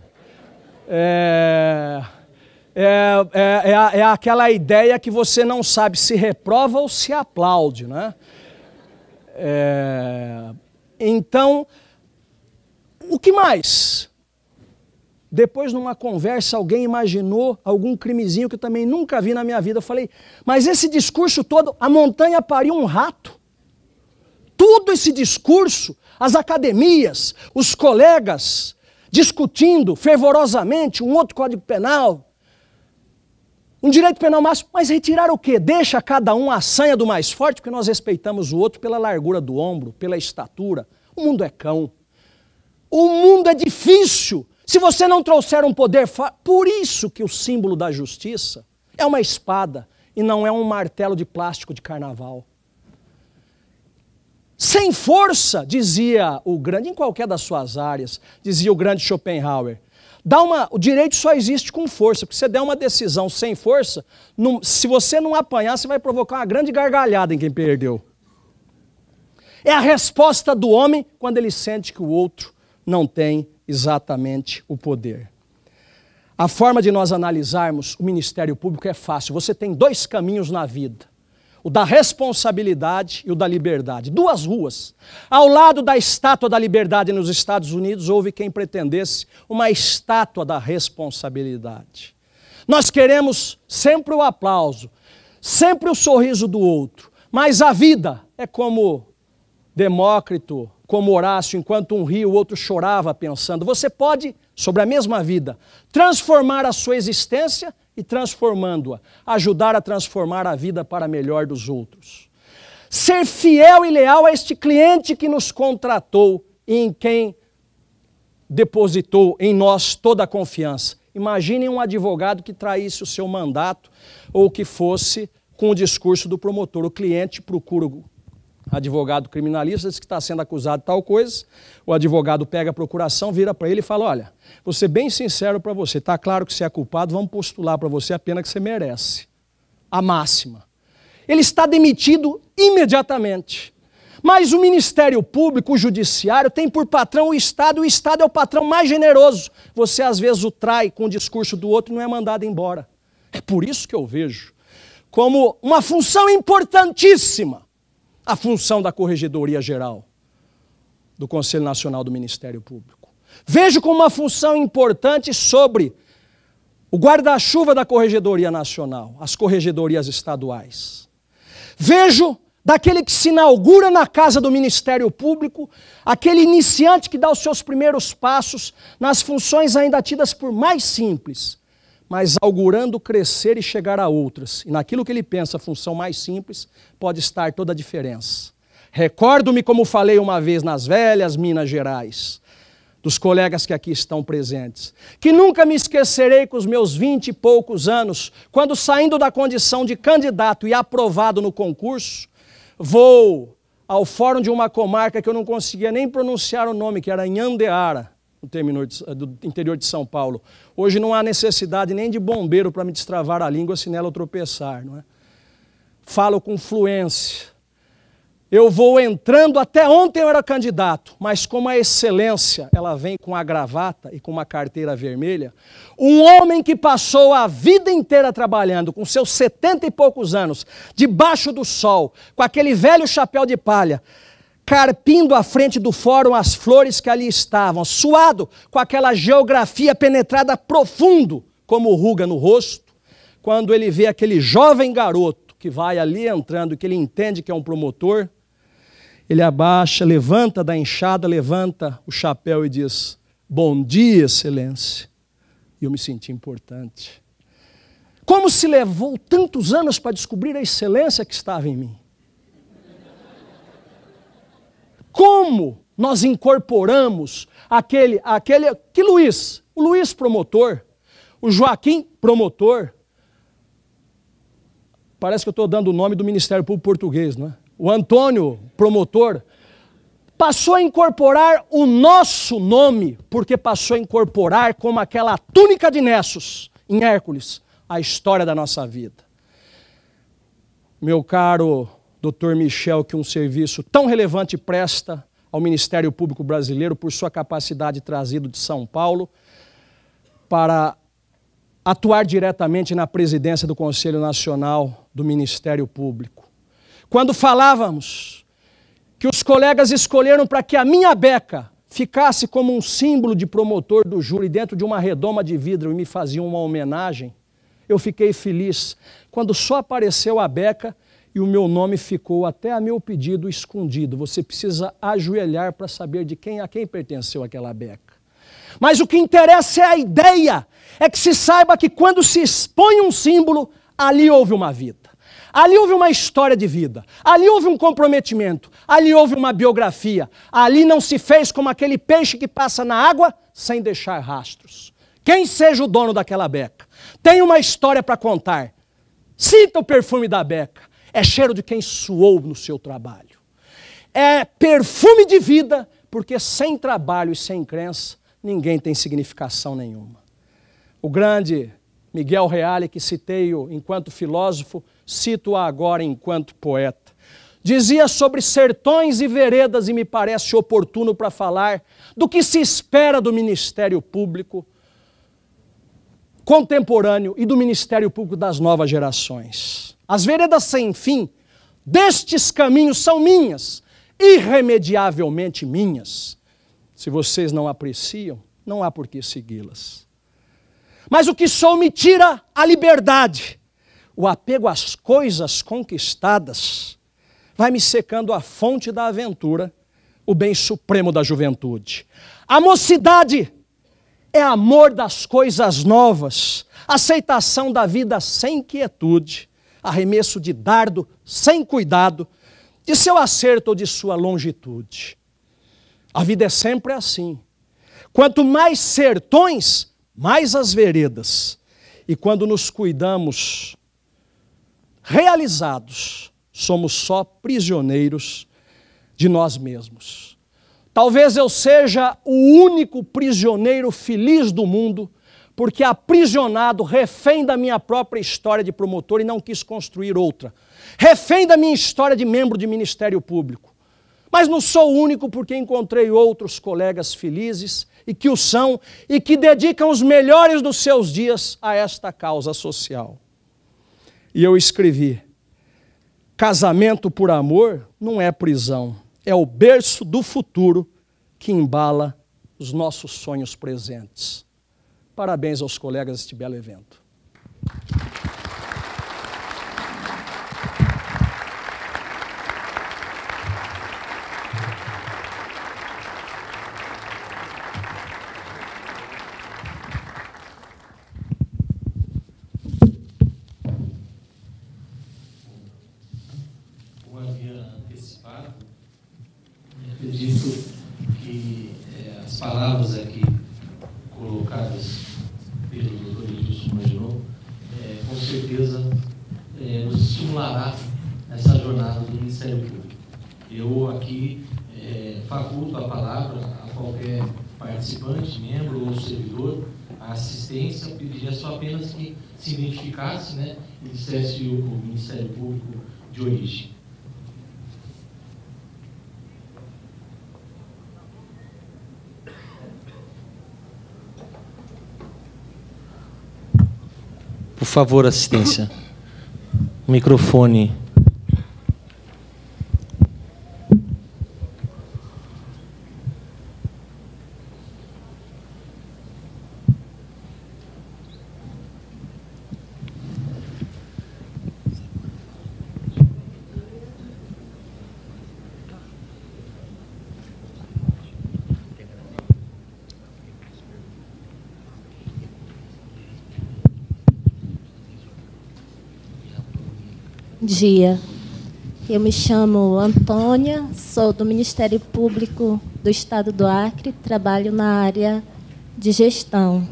Speaker 3: É, é, é, é, é, aquela ideia que você não sabe se reprova ou se aplaude, né? É, então, o que mais? Depois, numa conversa, alguém imaginou algum crimezinho que eu também nunca vi na minha vida. Eu falei, mas esse discurso todo, a montanha pariu um rato todo esse discurso, as academias, os colegas discutindo fervorosamente um outro código penal, um direito penal máximo, mas retirar o quê? Deixa cada um a sanha do mais forte, porque nós respeitamos o outro pela largura do ombro, pela estatura. O mundo é cão. O mundo é difícil se você não trouxer um poder. Por isso que o símbolo da justiça é uma espada e não é um martelo de plástico de carnaval. Sem força, dizia o grande, em qualquer das suas áreas, dizia o grande Schopenhauer. Dá uma, o direito só existe com força, porque se você der uma decisão sem força, não, se você não apanhar, você vai provocar uma grande gargalhada em quem perdeu. É a resposta do homem quando ele sente que o outro não tem exatamente o poder. A forma de nós analisarmos o Ministério Público é fácil. Você tem dois caminhos na vida o da responsabilidade e o da liberdade. Duas ruas. Ao lado da estátua da liberdade nos Estados Unidos, houve quem pretendesse uma estátua da responsabilidade. Nós queremos sempre o aplauso, sempre o sorriso do outro, mas a vida é como Demócrito, como Horácio, enquanto um ria, o outro chorava pensando. Você pode, sobre a mesma vida, transformar a sua existência e transformando-a, ajudar a transformar a vida para melhor dos outros. Ser fiel e leal a este cliente que nos contratou e em quem depositou em nós toda a confiança. Imaginem um advogado que traísse o seu mandato ou que fosse com o discurso do promotor. O cliente procura o advogado criminalista, diz que está sendo acusado de tal coisa, o advogado pega a procuração, vira para ele e fala, olha, vou ser bem sincero para você, está claro que você é culpado, vamos postular para você a pena que você merece, a máxima. Ele está demitido imediatamente. Mas o Ministério Público, o Judiciário, tem por patrão o Estado, e o Estado é o patrão mais generoso. Você às vezes o trai com o discurso do outro e não é mandado embora. É por isso que eu vejo como uma função importantíssima a função da Corregedoria Geral do Conselho Nacional do Ministério Público. Vejo como uma função importante sobre o guarda-chuva da Corregedoria Nacional, as corregedorias estaduais. Vejo daquele que se inaugura na casa do Ministério Público, aquele iniciante que dá os seus primeiros passos nas funções ainda tidas por mais simples, mas augurando crescer e chegar a outras. E naquilo que ele pensa, a função mais simples, pode estar toda a diferença. Recordo-me como falei uma vez nas velhas Minas Gerais, dos colegas que aqui estão presentes, que nunca me esquecerei com os meus vinte e poucos anos, quando saindo da condição de candidato e aprovado no concurso, vou ao fórum de uma comarca que eu não conseguia nem pronunciar o nome, que era Nhandeara, no terminal do interior de São Paulo. Hoje não há necessidade nem de bombeiro para me destravar a língua se nela eu tropeçar. Não é? Falo com fluência. Eu vou entrando, até ontem eu era candidato, mas como a excelência, ela vem com a gravata e com uma carteira vermelha, um homem que passou a vida inteira trabalhando, com seus setenta e poucos anos, debaixo do sol, com aquele velho chapéu de palha, carpindo à frente do fórum as flores que ali estavam, suado com aquela geografia penetrada profundo, como ruga no rosto, quando ele vê aquele jovem garoto que vai ali entrando, que ele entende que é um promotor, ele abaixa, levanta da enxada, levanta o chapéu e diz: Bom dia, Excelência. E eu me senti importante. Como se levou tantos anos para descobrir a excelência que estava em mim? como nós incorporamos aquele, aquele, que Luiz, o Luiz promotor, o Joaquim promotor. Parece que eu estou dando o nome do Ministério Público Português, não é? O Antônio, promotor, passou a incorporar o nosso nome, porque passou a incorporar como aquela túnica de Nessos em Hércules, a história da nossa vida. Meu caro Dr. Michel que um serviço tão relevante presta ao Ministério Público Brasileiro por sua capacidade trazido de São Paulo para atuar diretamente na presidência do Conselho Nacional do Ministério Público. Quando falávamos que os colegas escolheram para que a minha beca ficasse como um símbolo de promotor do júri dentro de uma redoma de vidro e me faziam uma homenagem, eu fiquei feliz quando só apareceu a beca e o meu nome ficou até a meu pedido escondido. Você precisa ajoelhar para saber de quem a quem pertenceu aquela beca. Mas o que interessa é a ideia, é que se saiba que quando se expõe um símbolo, ali houve uma vida. Ali houve uma história de vida, ali houve um comprometimento, ali houve uma biografia, ali não se fez como aquele peixe que passa na água sem deixar rastros. Quem seja o dono daquela beca, tem uma história para contar. Sinta o perfume da beca, é cheiro de quem suou no seu trabalho, é perfume de vida, porque sem trabalho e sem crença, ninguém tem significação nenhuma. O grande Miguel Reale, que citei enquanto filósofo, cito-o agora enquanto poeta. Dizia sobre sertões e veredas, e me parece oportuno para falar do que se espera do Ministério Público contemporâneo e do Ministério Público das novas gerações. As veredas sem fim destes caminhos são minhas, irremediavelmente minhas. Se vocês não apreciam, não há por que segui-las. Mas o que sou me tira a liberdade. O apego às coisas conquistadas vai me secando a fonte da aventura, o bem supremo da juventude. A mocidade é amor das coisas novas, aceitação da vida sem quietude arremesso de dardo, sem cuidado, de seu acerto ou de sua longitude. A vida é sempre assim. Quanto mais sertões, mais as veredas. E quando nos cuidamos realizados, somos só prisioneiros de nós mesmos. Talvez eu seja o único prisioneiro feliz do mundo porque aprisionado, refém da minha própria história de promotor e não quis construir outra. Refém da minha história de membro de Ministério Público. Mas não sou o único porque encontrei outros colegas felizes e que o são e que dedicam os melhores dos seus dias a esta causa social. E eu escrevi: casamento por amor não é prisão, é o berço do futuro que embala os nossos sonhos presentes. Parabéns aos colegas deste belo evento.
Speaker 2: aqui é, faculto a palavra a qualquer participante, membro ou servidor, a assistência, pediria só apenas que se identificasse né, e dissesse o, o Ministério Público de origem. Por favor, assistência. O microfone
Speaker 4: dia. Eu me chamo Antônia, sou do Ministério Público do Estado do Acre, trabalho na área de gestão.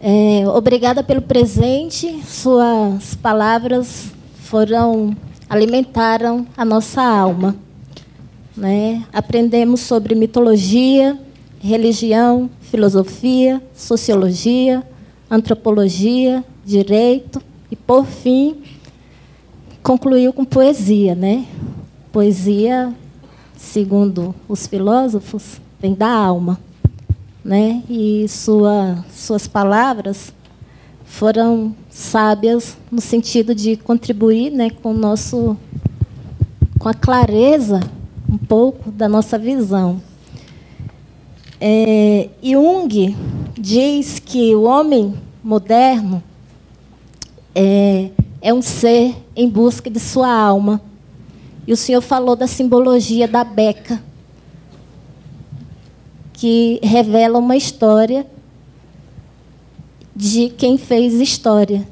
Speaker 4: É, obrigada pelo presente, suas palavras foram alimentaram a nossa alma. Né? Aprendemos sobre mitologia, religião, filosofia, sociologia, antropologia, direito e, por fim, concluiu com poesia, né? Poesia, segundo os filósofos, vem da alma, né? E sua, suas palavras foram sábias no sentido de contribuir, né, com o nosso com a clareza um pouco da nossa visão. É, Jung diz que o homem moderno é, é um ser em busca de sua alma. E o Senhor falou da simbologia da beca, que revela uma história de quem fez história.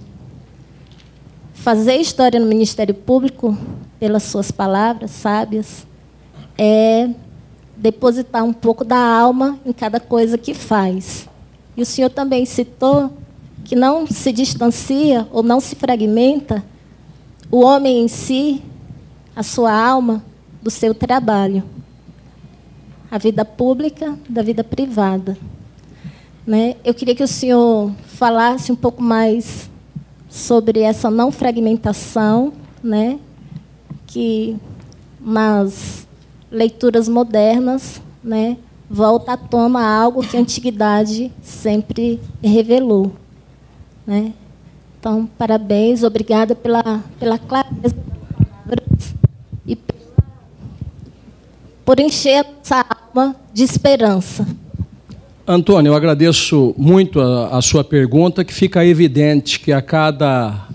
Speaker 4: Fazer história no Ministério Público, pelas suas palavras sábias, é depositar um pouco da alma em cada coisa que faz. E o Senhor também citou que não se distancia ou não se fragmenta o homem em si, a sua alma, do seu trabalho, a vida pública da vida privada. Né? Eu queria que o senhor falasse um pouco mais sobre essa não fragmentação, né? que nas leituras modernas né? volta à tona algo que a antiguidade sempre revelou. Né? Então, parabéns, obrigada pela, pela clareza das palavras e por encher essa alma de esperança.
Speaker 3: Antônio, eu agradeço muito a, a sua pergunta, que fica evidente que a cada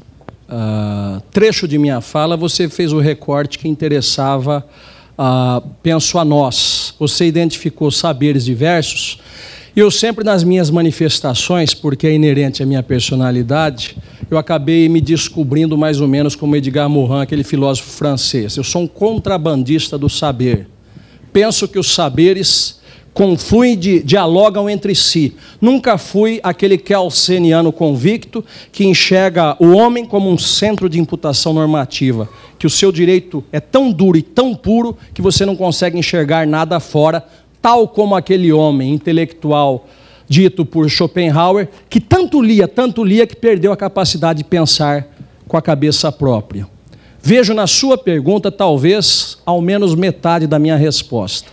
Speaker 3: uh, trecho de minha fala você fez o recorte que interessava, uh, penso a nós. Você identificou saberes diversos eu sempre nas minhas manifestações, porque é inerente à minha personalidade, eu acabei me descobrindo mais ou menos como Edgar Morin, aquele filósofo francês. Eu sou um contrabandista do saber. Penso que os saberes confluem, de, dialogam entre si. Nunca fui aquele kelseniano convicto que enxerga o homem como um centro de imputação normativa, que o seu direito é tão duro e tão puro que você não consegue enxergar nada fora tal como aquele homem intelectual dito por Schopenhauer, que tanto lia, tanto lia, que perdeu a capacidade de pensar com a cabeça própria. Vejo na sua pergunta, talvez, ao menos metade da minha resposta.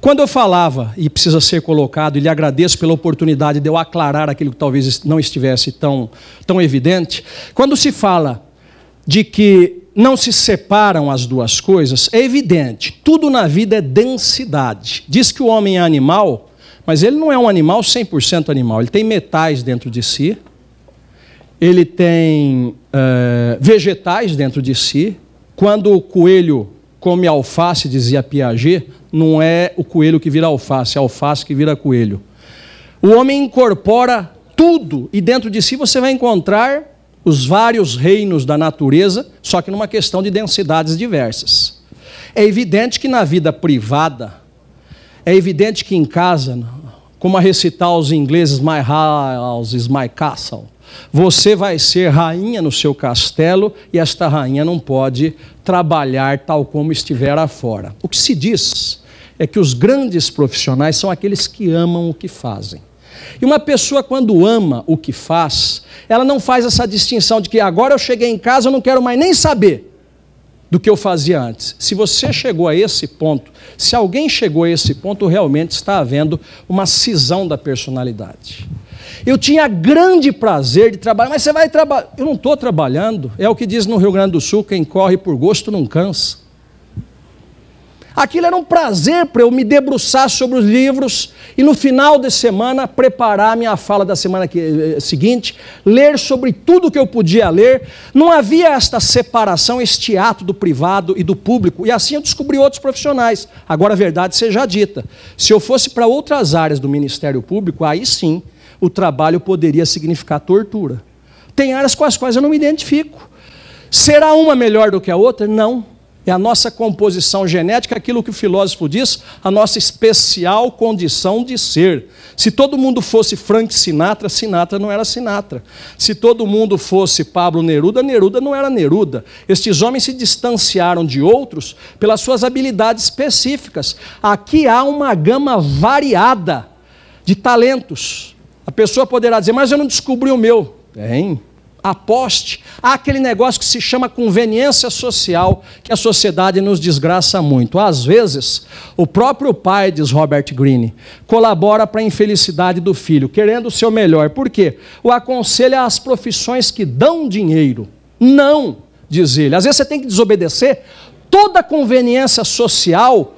Speaker 3: Quando eu falava, e precisa ser colocado, e lhe agradeço pela oportunidade de eu aclarar aquilo que talvez não estivesse tão, tão evidente, quando se fala de que não se separam as duas coisas, é evidente. Tudo na vida é densidade. Diz que o homem é animal, mas ele não é um animal 100% animal. Ele tem metais dentro de si, ele tem eh, vegetais dentro de si. Quando o coelho come alface, dizia Piaget, não é o coelho que vira alface, é alface que vira coelho. O homem incorpora tudo e dentro de si você vai encontrar os vários reinos da natureza, só que numa questão de densidades diversas. É evidente que na vida privada, é evidente que em casa, como a recitar os ingleses my houses, my castle, você vai ser rainha no seu castelo e esta rainha não pode trabalhar tal como estiver afora. O que se diz é que os grandes profissionais são aqueles que amam o que fazem. E uma pessoa, quando ama o que faz, ela não faz essa distinção de que agora eu cheguei em casa, eu não quero mais nem saber do que eu fazia antes. Se você chegou a esse ponto, se alguém chegou a esse ponto, realmente está havendo uma cisão da personalidade. Eu tinha grande prazer de trabalhar, mas você vai trabalhar. Eu não estou trabalhando. É o que diz no Rio Grande do Sul: quem corre por gosto não cansa. Aquilo era um prazer para eu me debruçar sobre os livros e no final de semana preparar minha fala da semana que, eh, seguinte, ler sobre tudo que eu podia ler. Não havia esta separação, este ato do privado e do público. E assim eu descobri outros profissionais. Agora a verdade seja dita. Se eu fosse para outras áreas do Ministério Público, aí sim o trabalho poderia significar tortura. Tem áreas com as quais eu não me identifico. Será uma melhor do que a outra? Não é a nossa composição genética, aquilo que o filósofo diz, a nossa especial condição de ser. Se todo mundo fosse Frank Sinatra, Sinatra não era Sinatra. Se todo mundo fosse Pablo Neruda, Neruda não era Neruda. Estes homens se distanciaram de outros pelas suas habilidades específicas. Aqui há uma gama variada de talentos. A pessoa poderá dizer, mas eu não descobri o meu. Tem aposte, há aquele negócio que se chama conveniência social, que a sociedade nos desgraça muito. Às vezes, o próprio pai, diz Robert Greene, colabora para a infelicidade do filho, querendo o seu melhor. Por quê? O aconselha às profissões que dão dinheiro. Não, diz ele. Às vezes você tem que desobedecer toda conveniência social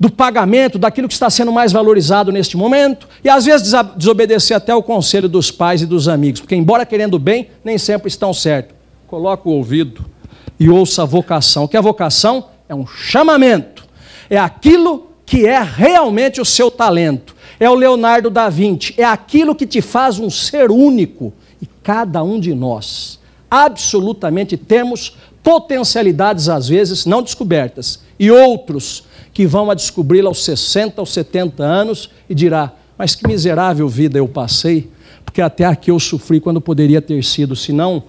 Speaker 3: do pagamento daquilo que está sendo mais valorizado neste momento e às vezes desobedecer até o conselho dos pais e dos amigos, porque embora querendo bem, nem sempre estão certos. Coloca o ouvido e ouça a vocação, que a vocação é um chamamento, é aquilo que é realmente o seu talento. É o Leonardo da Vinci, é aquilo que te faz um ser único e cada um de nós absolutamente temos potencialidades às vezes não descobertas e outros que vão a descobri-la aos 60 ou 70 anos e dirá: "Mas que miserável vida eu passei, porque até aqui eu sofri quando poderia ter sido, senão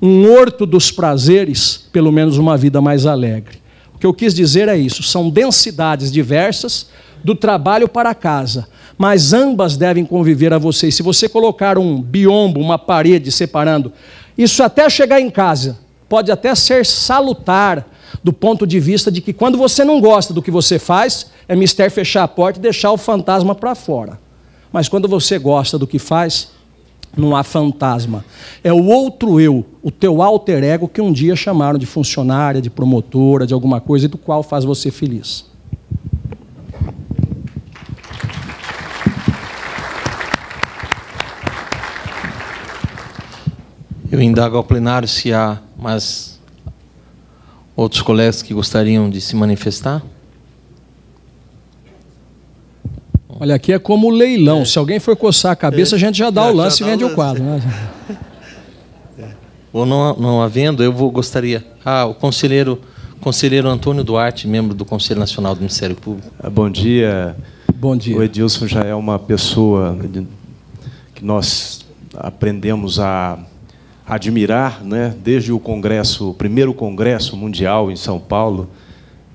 Speaker 3: um horto dos prazeres, pelo menos uma vida mais alegre". O que eu quis dizer é isso, são densidades diversas do trabalho para casa, mas ambas devem conviver a vocês. Se você colocar um biombo, uma parede separando, isso até chegar em casa pode até ser salutar, do ponto de vista de que quando você não gosta do que você faz, é mistério fechar a porta e deixar o fantasma para fora. Mas quando você gosta do que faz, não há fantasma. É o outro eu, o teu alter ego, que um dia chamaram de funcionária, de promotora, de alguma coisa, e do qual faz você feliz.
Speaker 2: Eu indago ao plenário se há mais Outros colegas que gostariam de se manifestar?
Speaker 3: Olha, aqui é como o leilão. É. Se alguém for coçar a cabeça, é. a gente já dá já, o lance e vende o, o quadro. Né?
Speaker 2: É. Ou não, não havendo, eu vou, gostaria. Ah, o conselheiro, conselheiro Antônio Duarte, membro do Conselho Nacional do Ministério Público.
Speaker 1: Ah, bom dia. Bom dia. O Edilson já é uma pessoa que nós aprendemos a admirar, né, desde o congresso, o primeiro congresso mundial em São Paulo,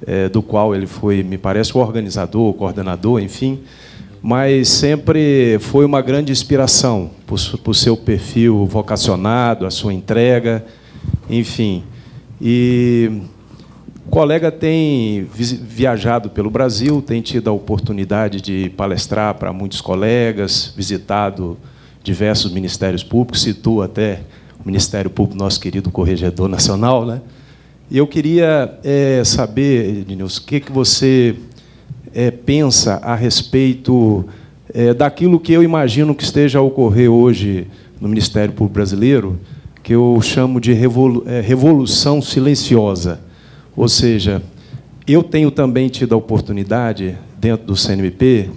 Speaker 1: é, do qual ele foi, me parece, o organizador, o coordenador, enfim, mas sempre foi uma grande inspiração por, por seu perfil vocacionado, a sua entrega, enfim. E o colega tem viajado pelo Brasil, tem tido a oportunidade de palestrar para muitos colegas, visitado diversos ministérios públicos, citou até Ministério Público, nosso querido Corregedor Nacional. Né? E eu queria é, saber, Ednilson, o que, que você é, pensa a respeito é, daquilo que eu imagino que esteja a ocorrer hoje no Ministério Público Brasileiro, que eu chamo de revolu é, revolução silenciosa. Ou seja, eu tenho também tido a oportunidade, dentro do CNMP,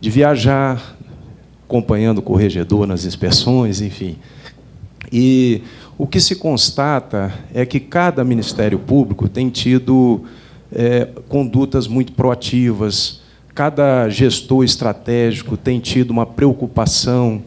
Speaker 1: de viajar acompanhando o corregedor nas inspeções, enfim. E o que se constata é que cada Ministério Público tem tido é, condutas muito proativas, cada gestor estratégico tem tido uma preocupação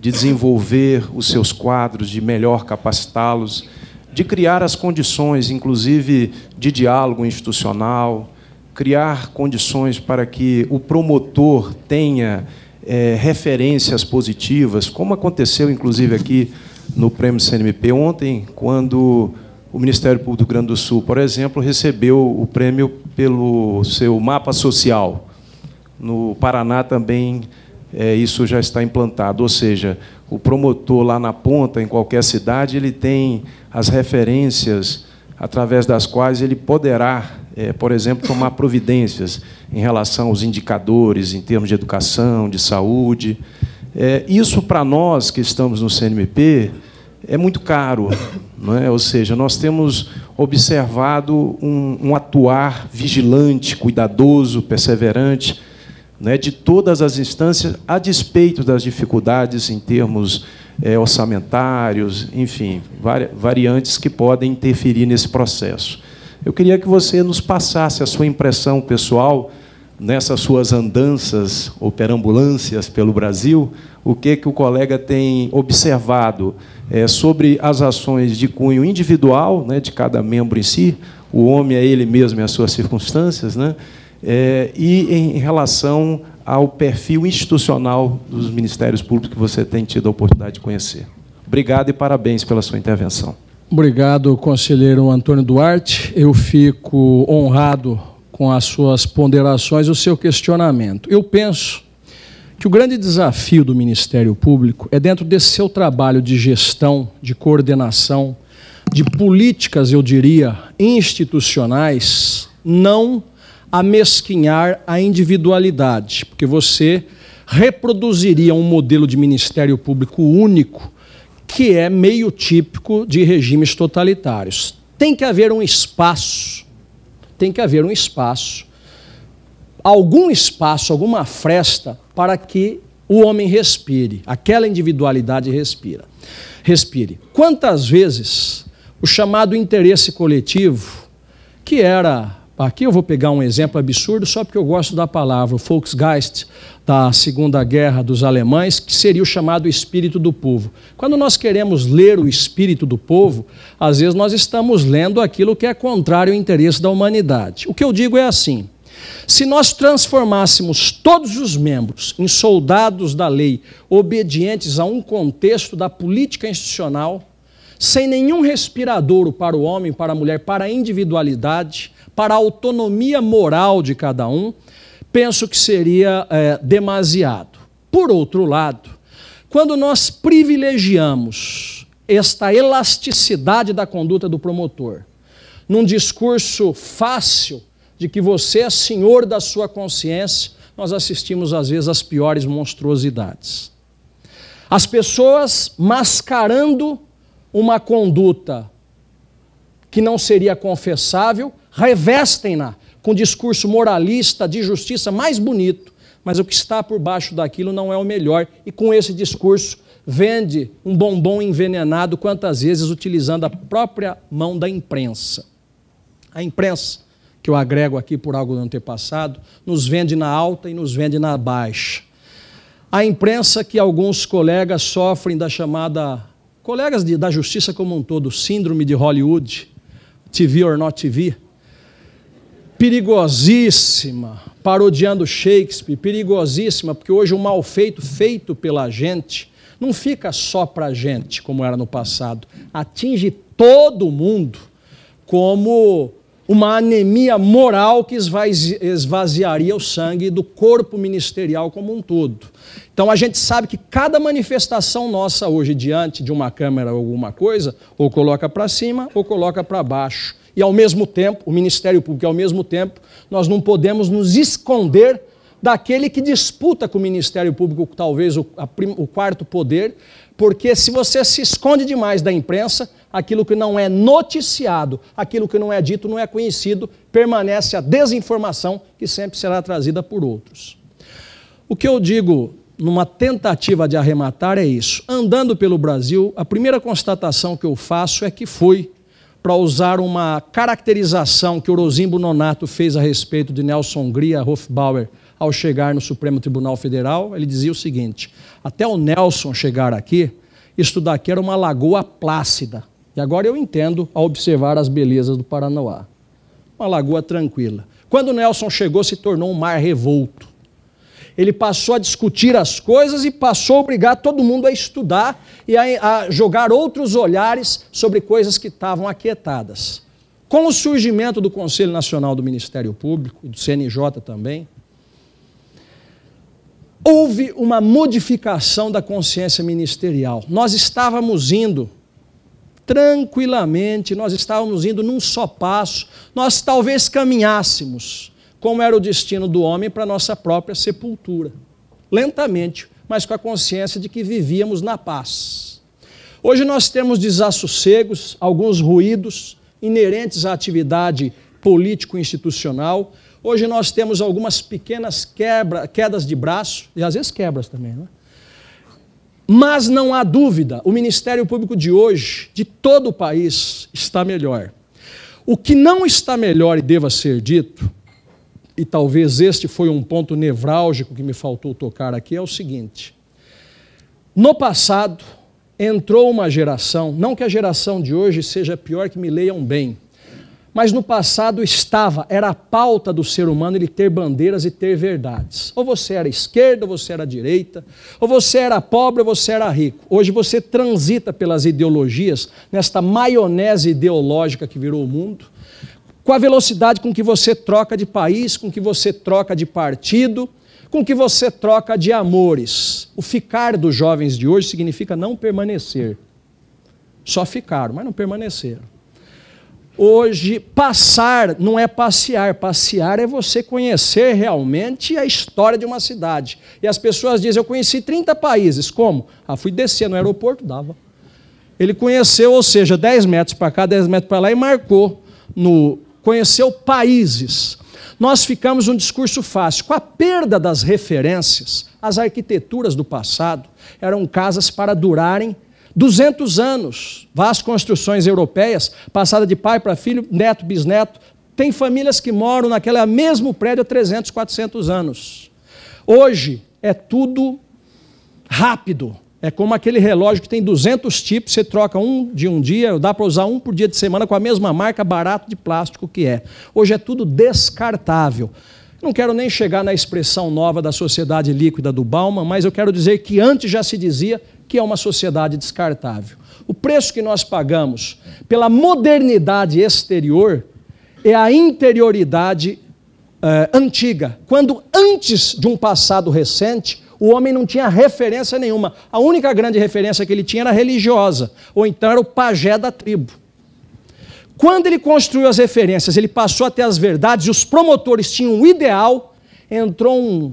Speaker 1: de desenvolver os seus quadros, de melhor capacitá-los, de criar as condições, inclusive de diálogo institucional, criar condições para que o promotor tenha é, referências positivas, como aconteceu, inclusive, aqui no Prêmio CNMP ontem, quando o Ministério Público do Rio Grande do Sul, por exemplo, recebeu o prêmio pelo seu mapa social. No Paraná também é, isso já está implantado, ou seja, o promotor lá na ponta, em qualquer cidade, ele tem as referências através das quais ele poderá, é, por exemplo, tomar providências em relação aos indicadores, em termos de educação, de saúde. É, isso, para nós que estamos no CNMP, é muito caro. é? Ou seja, nós temos observado um, um atuar vigilante, cuidadoso, perseverante né, de todas as instâncias, a despeito das dificuldades em termos é, orçamentários, enfim, variantes que podem interferir nesse processo. Eu queria que você nos passasse a sua impressão pessoal nessas suas andanças ou perambulâncias pelo Brasil, o que, que o colega tem observado é, sobre as ações de cunho individual, né, de cada membro em si, o homem é ele mesmo e as suas circunstâncias, né, é, e em relação ao perfil institucional dos ministérios públicos que você tem tido a oportunidade de conhecer. Obrigado e parabéns pela sua intervenção.
Speaker 3: Obrigado, conselheiro Antônio Duarte. Eu fico honrado com as suas ponderações, o seu questionamento. Eu penso que o grande desafio do Ministério Público é dentro desse seu trabalho de gestão, de coordenação, de políticas, eu diria, institucionais, não amesquinhar a individualidade, porque você reproduziria um modelo de Ministério Público único que é meio típico de regimes totalitários. Tem que haver um espaço tem que haver um espaço, algum espaço, alguma fresta para que o homem respire, aquela individualidade respira. Respire. Quantas vezes o chamado interesse coletivo, que era Aqui eu vou pegar um exemplo absurdo só porque eu gosto da palavra, o Volksgeist da Segunda Guerra dos Alemães, que seria o chamado espírito do povo. Quando nós queremos ler o espírito do povo, às vezes nós estamos lendo aquilo que é contrário ao interesse da humanidade. O que eu digo é assim: se nós transformássemos todos os membros em soldados da lei, obedientes a um contexto da política institucional, sem nenhum respiradouro para o homem, para a mulher, para a individualidade, para a autonomia moral de cada um, penso que seria é, demasiado. Por outro lado, quando nós privilegiamos esta elasticidade da conduta do promotor, num discurso fácil de que você é senhor da sua consciência, nós assistimos às vezes às piores monstruosidades. As pessoas mascarando uma conduta que não seria confessável revestem-na com discurso moralista de justiça mais bonito, mas o que está por baixo daquilo não é o melhor, e com esse discurso vende um bombom envenenado, quantas vezes utilizando a própria mão da imprensa. A imprensa, que eu agrego aqui por algo do antepassado, nos vende na alta e nos vende na baixa. A imprensa que alguns colegas sofrem da chamada, colegas de, da justiça como um todo, síndrome de Hollywood, TV or not TV, perigosíssima, parodiando Shakespeare, perigosíssima, porque hoje o mal feito feito pela gente não fica só para a gente, como era no passado, atinge todo mundo como uma anemia moral que esvaziaria o sangue do corpo ministerial como um todo. Então a gente sabe que cada manifestação nossa hoje diante de uma câmera ou alguma coisa, ou coloca para cima ou coloca para baixo e ao mesmo tempo, o Ministério Público, e ao mesmo tempo, nós não podemos nos esconder daquele que disputa com o Ministério Público, talvez o, o quarto poder, porque se você se esconde demais da imprensa, aquilo que não é noticiado, aquilo que não é dito, não é conhecido, permanece a desinformação que sempre será trazida por outros. O que eu digo numa tentativa de arrematar é isso. Andando pelo Brasil, a primeira constatação que eu faço é que foi para usar uma caracterização que Orozimbo Nonato fez a respeito de Nelson Gria Hofbauer ao chegar no Supremo Tribunal Federal. Ele dizia o seguinte: até o Nelson chegar aqui, isto daqui era uma lagoa plácida. E agora eu entendo ao observar as belezas do Paranoá. Uma lagoa tranquila. Quando Nelson chegou, se tornou um mar revolto ele passou a discutir as coisas e passou a obrigar todo mundo a estudar e a, a jogar outros olhares sobre coisas que estavam aquietadas. Com o surgimento do Conselho Nacional do Ministério Público, do CNJ também, houve uma modificação da consciência ministerial. Nós estávamos indo tranquilamente, nós estávamos indo num só passo, nós talvez caminhássemos como era o destino do homem para nossa própria sepultura. Lentamente, mas com a consciência de que vivíamos na paz. Hoje nós temos desassossegos, alguns ruídos inerentes à atividade político-institucional. Hoje nós temos algumas pequenas quebra, quedas de braço, e às vezes quebras também, né? Mas não há dúvida, o Ministério Público de hoje, de todo o país, está melhor. O que não está melhor e deva ser dito e talvez este foi um ponto nevrálgico que me faltou tocar aqui, é o seguinte: no passado entrou uma geração, não que a geração de hoje seja pior que me leiam bem, mas no passado estava, era a pauta do ser humano ele ter bandeiras e ter verdades. Ou você era esquerda, ou você era direita, ou você era pobre, ou você era rico. Hoje você transita pelas ideologias, nesta maionese ideológica que virou o mundo, com a velocidade com que você troca de país, com que você troca de partido, com que você troca de amores. O ficar dos jovens de hoje significa não permanecer. Só ficaram, mas não permaneceram. Hoje, passar não é passear, passear é você conhecer realmente a história de uma cidade. E as pessoas dizem: Eu conheci 30 países. Como? Ah, fui descer no aeroporto, dava. Ele conheceu, ou seja, 10 metros para cá, 10 metros para lá e marcou no conheceu países. Nós ficamos um discurso fácil. Com a perda das referências, as arquiteturas do passado eram casas para durarem 200 anos. Vás construções europeias, passada de pai para filho, neto, bisneto. Tem famílias que moram naquele mesmo prédio há 300, 400 anos. Hoje é tudo rápido, é como aquele relógio que tem 200 tipos, você troca um de um dia, dá para usar um por dia de semana com a mesma marca, barato de plástico que é. Hoje é tudo descartável. Não quero nem chegar na expressão nova da sociedade líquida do Bauman, mas eu quero dizer que antes já se dizia que é uma sociedade descartável. O preço que nós pagamos pela modernidade exterior é a interioridade eh, antiga. Quando antes de um passado recente, o homem não tinha referência nenhuma. A única grande referência que ele tinha era religiosa, ou então era o pajé da tribo. Quando ele construiu as referências, ele passou até as verdades e os promotores tinham um ideal, entrou um,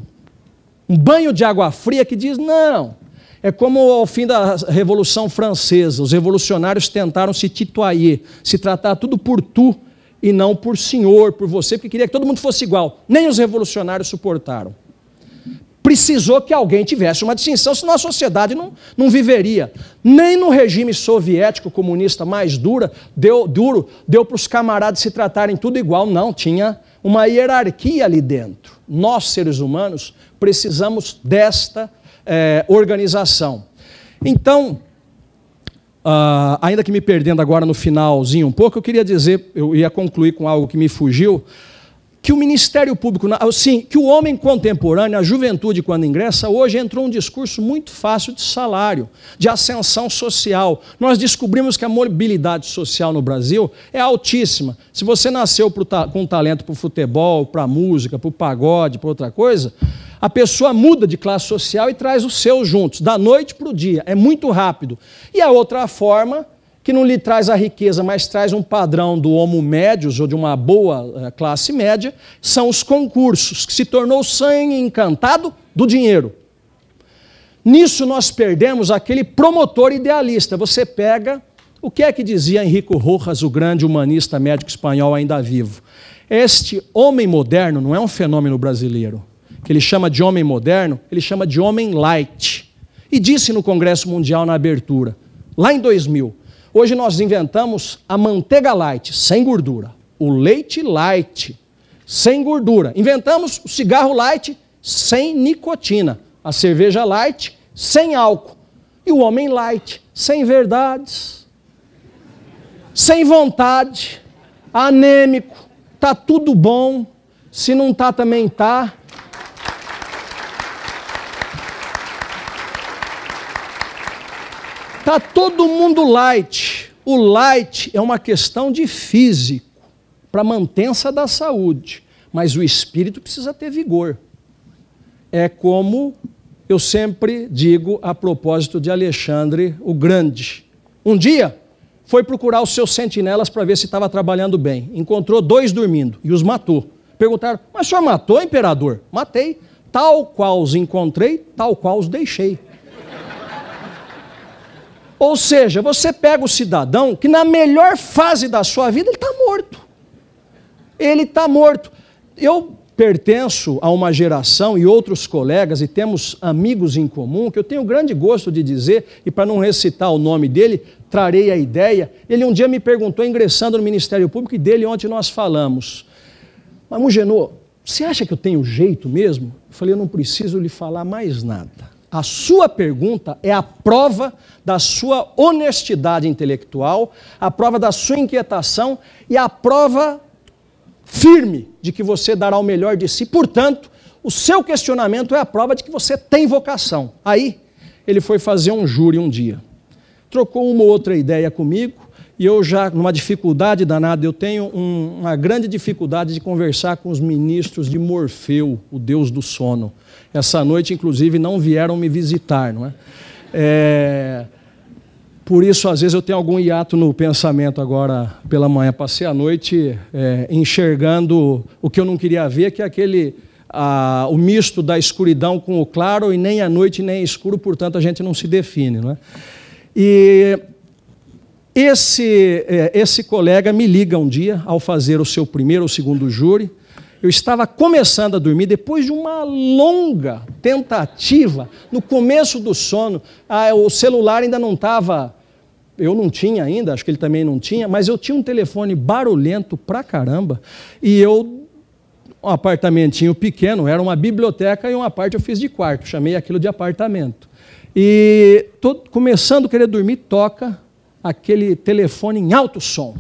Speaker 3: um banho de água fria que diz: não, é como ao fim da Revolução Francesa, os revolucionários tentaram se tituair, se tratar tudo por tu e não por senhor, por você, porque queria que todo mundo fosse igual. Nem os revolucionários suportaram precisou que alguém tivesse uma distinção, senão a sociedade não, não viveria. Nem no regime soviético comunista mais dura, deu, duro, deu para os camaradas se tratarem tudo igual, não, tinha uma hierarquia ali dentro. Nós, seres humanos, precisamos desta é, organização. Então, Uh, ainda que me perdendo agora no finalzinho um pouco, eu queria dizer, eu ia concluir com algo que me fugiu que o Ministério Público, sim, que o homem contemporâneo, a juventude quando ingressa, hoje entrou um discurso muito fácil de salário, de ascensão social. Nós descobrimos que a mobilidade social no Brasil é altíssima. Se você nasceu com talento para o futebol, para a música, para o pagode, para outra coisa, a pessoa muda de classe social e traz os seus juntos, da noite para o dia. É muito rápido. E a outra forma que não lhe traz a riqueza, mas traz um padrão do homo médios ou de uma boa eh, classe média, são os concursos, que se tornou sangue encantado do dinheiro. Nisso nós perdemos aquele promotor idealista. Você pega o que é que dizia Henrico Rojas, o grande humanista médico espanhol ainda vivo. Este homem moderno não é um fenômeno brasileiro. Que ele chama de homem moderno, ele chama de homem light. E disse no Congresso Mundial na abertura, lá em 2000, Hoje nós inventamos a manteiga light, sem gordura. O leite light, sem gordura. Inventamos o cigarro light, sem nicotina. A cerveja light, sem álcool. E o homem light, sem verdades, sem vontade, anêmico, tá tudo bom, se não tá também tá. Tá todo mundo light. O light é uma questão de físico, para manutenção da saúde, mas o espírito precisa ter vigor. É como eu sempre digo a propósito de Alexandre o Grande. Um dia foi procurar os seus sentinelas para ver se estava trabalhando bem. Encontrou dois dormindo e os matou. Perguntaram: Mas o senhor matou, imperador? Matei. Tal qual os encontrei, tal qual os deixei. Ou seja, você pega o cidadão que na melhor fase da sua vida ele está morto. Ele está morto. Eu pertenço a uma geração e outros colegas e temos amigos em comum que eu tenho grande gosto de dizer e para não recitar o nome dele, trarei a ideia. Ele um dia me perguntou ingressando no Ministério Público e dele ontem nós falamos. Mas Mugenô, você acha que eu tenho jeito mesmo? Eu falei, eu não preciso lhe falar mais nada. A sua pergunta é a prova da sua honestidade intelectual, a prova da sua inquietação e a prova firme de que você dará o melhor de si. Portanto, o seu questionamento é a prova de que você tem vocação. Aí, ele foi fazer um júri um dia. Trocou uma ou outra ideia comigo, e eu já, numa dificuldade danada, eu tenho um, uma grande dificuldade de conversar com os ministros de Morfeu, o deus do sono. Essa noite, inclusive, não vieram me visitar, não é? é... Por isso, às vezes, eu tenho algum hiato no pensamento agora pela manhã. Passei a noite é, enxergando o que eu não queria ver, que é aquele. o misto da escuridão com o claro, e nem a noite nem escuro, portanto a gente não se define. Não é? E esse, é, esse colega me liga um dia, ao fazer o seu primeiro ou segundo júri. Eu estava começando a dormir depois de uma longa tentativa, no começo do sono. Ah, o celular ainda não estava. Eu não tinha ainda, acho que ele também não tinha, mas eu tinha um telefone barulhento pra caramba. E eu um apartamentinho pequeno, era uma biblioteca e uma parte eu fiz de quarto, chamei aquilo de apartamento. E tô começando a querer dormir, toca aquele telefone em alto som.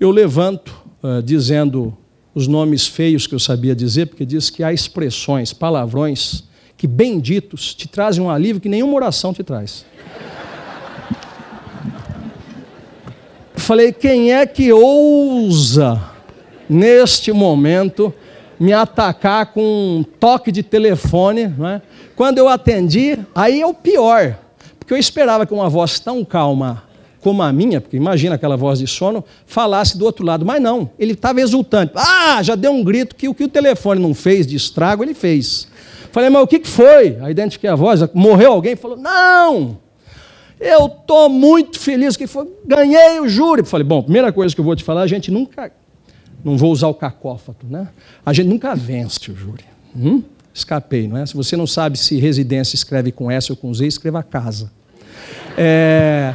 Speaker 3: Eu levanto, uh, dizendo os nomes feios que eu sabia dizer, porque diz que há expressões, palavrões, que benditos te trazem um alívio que nenhuma oração te traz. Falei, quem é que ousa, neste momento, me atacar com um toque de telefone? Né? Quando eu atendi, aí é o pior, porque eu esperava que uma voz tão calma como a minha, porque imagina aquela voz de sono, falasse do outro lado. Mas não, ele estava exultante. Ah, já deu um grito que o que o telefone não fez de estrago, ele fez. Falei, mas o que foi? Aí identifiquei a voz, morreu alguém? Falou, não! Eu estou muito feliz que foi, ganhei o júri. Falei, bom, primeira coisa que eu vou te falar, a gente nunca, não vou usar o cacófato, né? A gente nunca vence o júri. Hum? Escapei, não é? Se você não sabe se residência escreve com S ou com Z, escreva casa. É,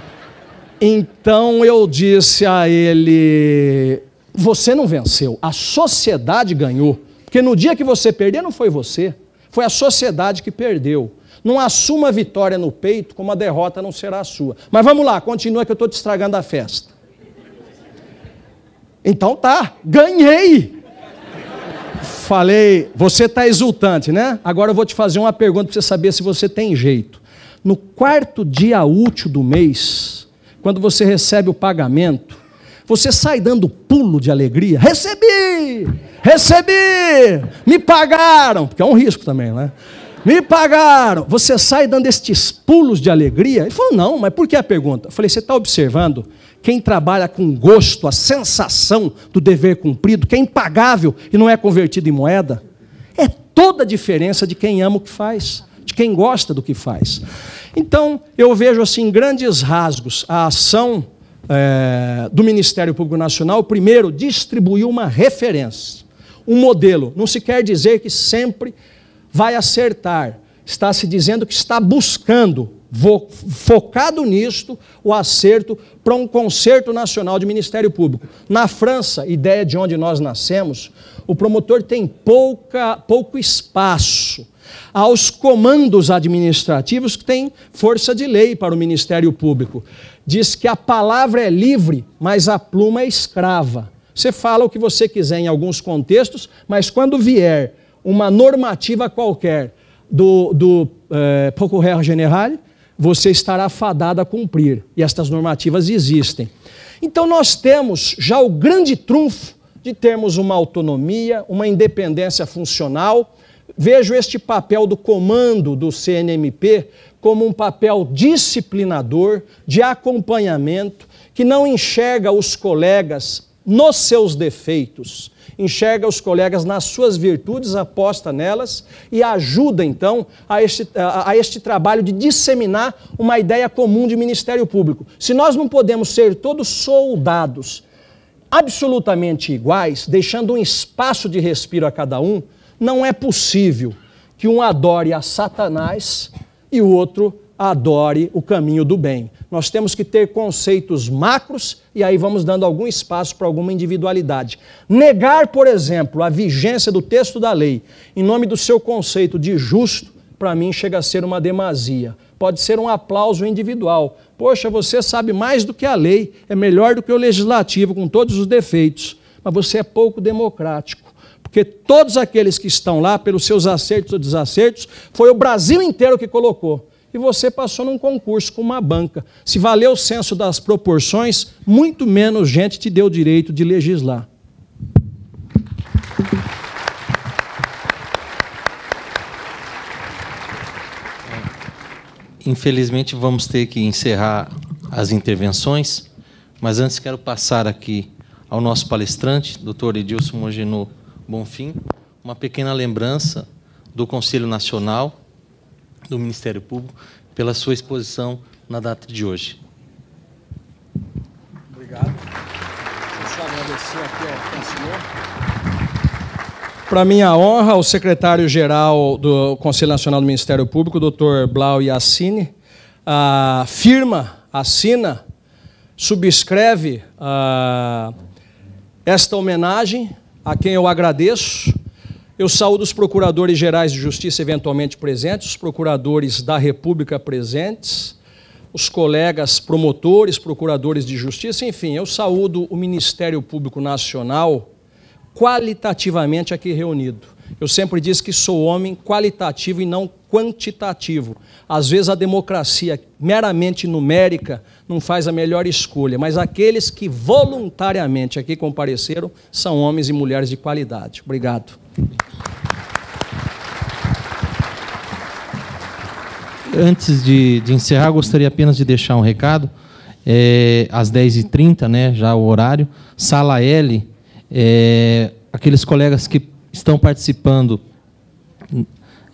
Speaker 3: então eu disse a ele: Você não venceu, a sociedade ganhou. Porque no dia que você perdeu não foi você, foi a sociedade que perdeu. Não assuma a vitória no peito, como a derrota não será sua. Mas vamos lá, continua que eu estou te estragando a festa. Então tá, ganhei. Falei, você está exultante, né? Agora eu vou te fazer uma pergunta para você saber se você tem jeito. No quarto dia útil do mês, quando você recebe o pagamento, você sai dando pulo de alegria.
Speaker 1: Recebi!
Speaker 3: Recebi! Me pagaram! Porque é um risco também, né? Me pagaram! Você sai dando estes pulos de alegria? Ele falou, não, mas por que a pergunta? Eu falei, você está observando quem trabalha com gosto, a sensação do dever cumprido, que é impagável e não é convertido em moeda? É toda a diferença de quem ama o que faz, de quem gosta do que faz. Então, eu vejo assim grandes rasgos a ação é, do Ministério Público Nacional. Primeiro, distribuir uma referência, um modelo. Não se quer dizer que sempre vai acertar. Está se dizendo que está buscando, focado nisto, o acerto para um concerto nacional de Ministério Público. Na França, ideia de onde nós nascemos, o promotor tem pouca, pouco espaço aos comandos administrativos que têm força de lei para o Ministério Público. Diz que a palavra é livre, mas a pluma é escrava. Você fala o que você quiser em alguns contextos, mas quando vier uma normativa qualquer do, do eh, General, você estará fadado a cumprir. E estas normativas existem. Então nós temos já o grande trunfo de termos uma autonomia, uma independência funcional Vejo este papel do comando do CNMP como um papel disciplinador, de acompanhamento, que não enxerga os colegas nos seus defeitos, enxerga os colegas nas suas virtudes, aposta nelas e ajuda então a este, a, a este trabalho de disseminar uma ideia comum de Ministério Público. Se nós não podemos ser todos soldados absolutamente iguais, deixando um espaço de respiro a cada um, não é possível que um adore a Satanás e o outro adore o caminho do bem. Nós temos que ter conceitos macros e aí vamos dando algum espaço para alguma individualidade. Negar, por exemplo, a vigência do texto da lei em nome do seu conceito de justo, para mim chega a ser uma demasia. Pode ser um aplauso individual. Poxa, você sabe mais do que a lei, é melhor do que o legislativo, com todos os defeitos, mas você é pouco democrático porque todos aqueles que estão lá, pelos seus acertos ou desacertos, foi o Brasil inteiro que colocou. E você passou num concurso com uma banca. Se valeu o senso das proporções, muito menos gente te deu o direito de legislar.
Speaker 2: Infelizmente, vamos ter que encerrar as intervenções, mas antes quero passar aqui ao nosso palestrante, Dr. Edilson Mogenot Bonfim, uma pequena lembrança do Conselho Nacional, do Ministério Público, pela sua exposição na data de hoje.
Speaker 3: Obrigado. eu agradecer aqui ao Para minha honra, o secretário-geral do Conselho Nacional do Ministério Público, doutor Blau Yassine, ah, firma, assina, subscreve ah, esta homenagem a quem eu agradeço. Eu saúdo os procuradores gerais de justiça eventualmente presentes, os procuradores da República presentes, os colegas promotores, procuradores de justiça, enfim, eu saúdo o Ministério Público Nacional qualitativamente aqui reunido eu sempre disse que sou homem qualitativo e não quantitativo. Às vezes a democracia meramente numérica não faz a melhor escolha, mas aqueles que voluntariamente aqui compareceram são homens e mulheres de qualidade. Obrigado.
Speaker 2: Antes de, de encerrar, gostaria apenas de deixar um recado. É, às 10h30, né, já o horário, sala L, é, aqueles colegas que estão participando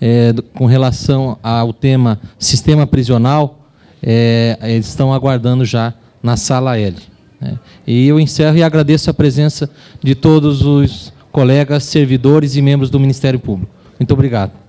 Speaker 2: é, com relação ao tema sistema prisional, é, eles estão aguardando já na sala L. Né? E eu encerro e agradeço a presença de todos os colegas, servidores e membros do Ministério Público. Muito obrigado.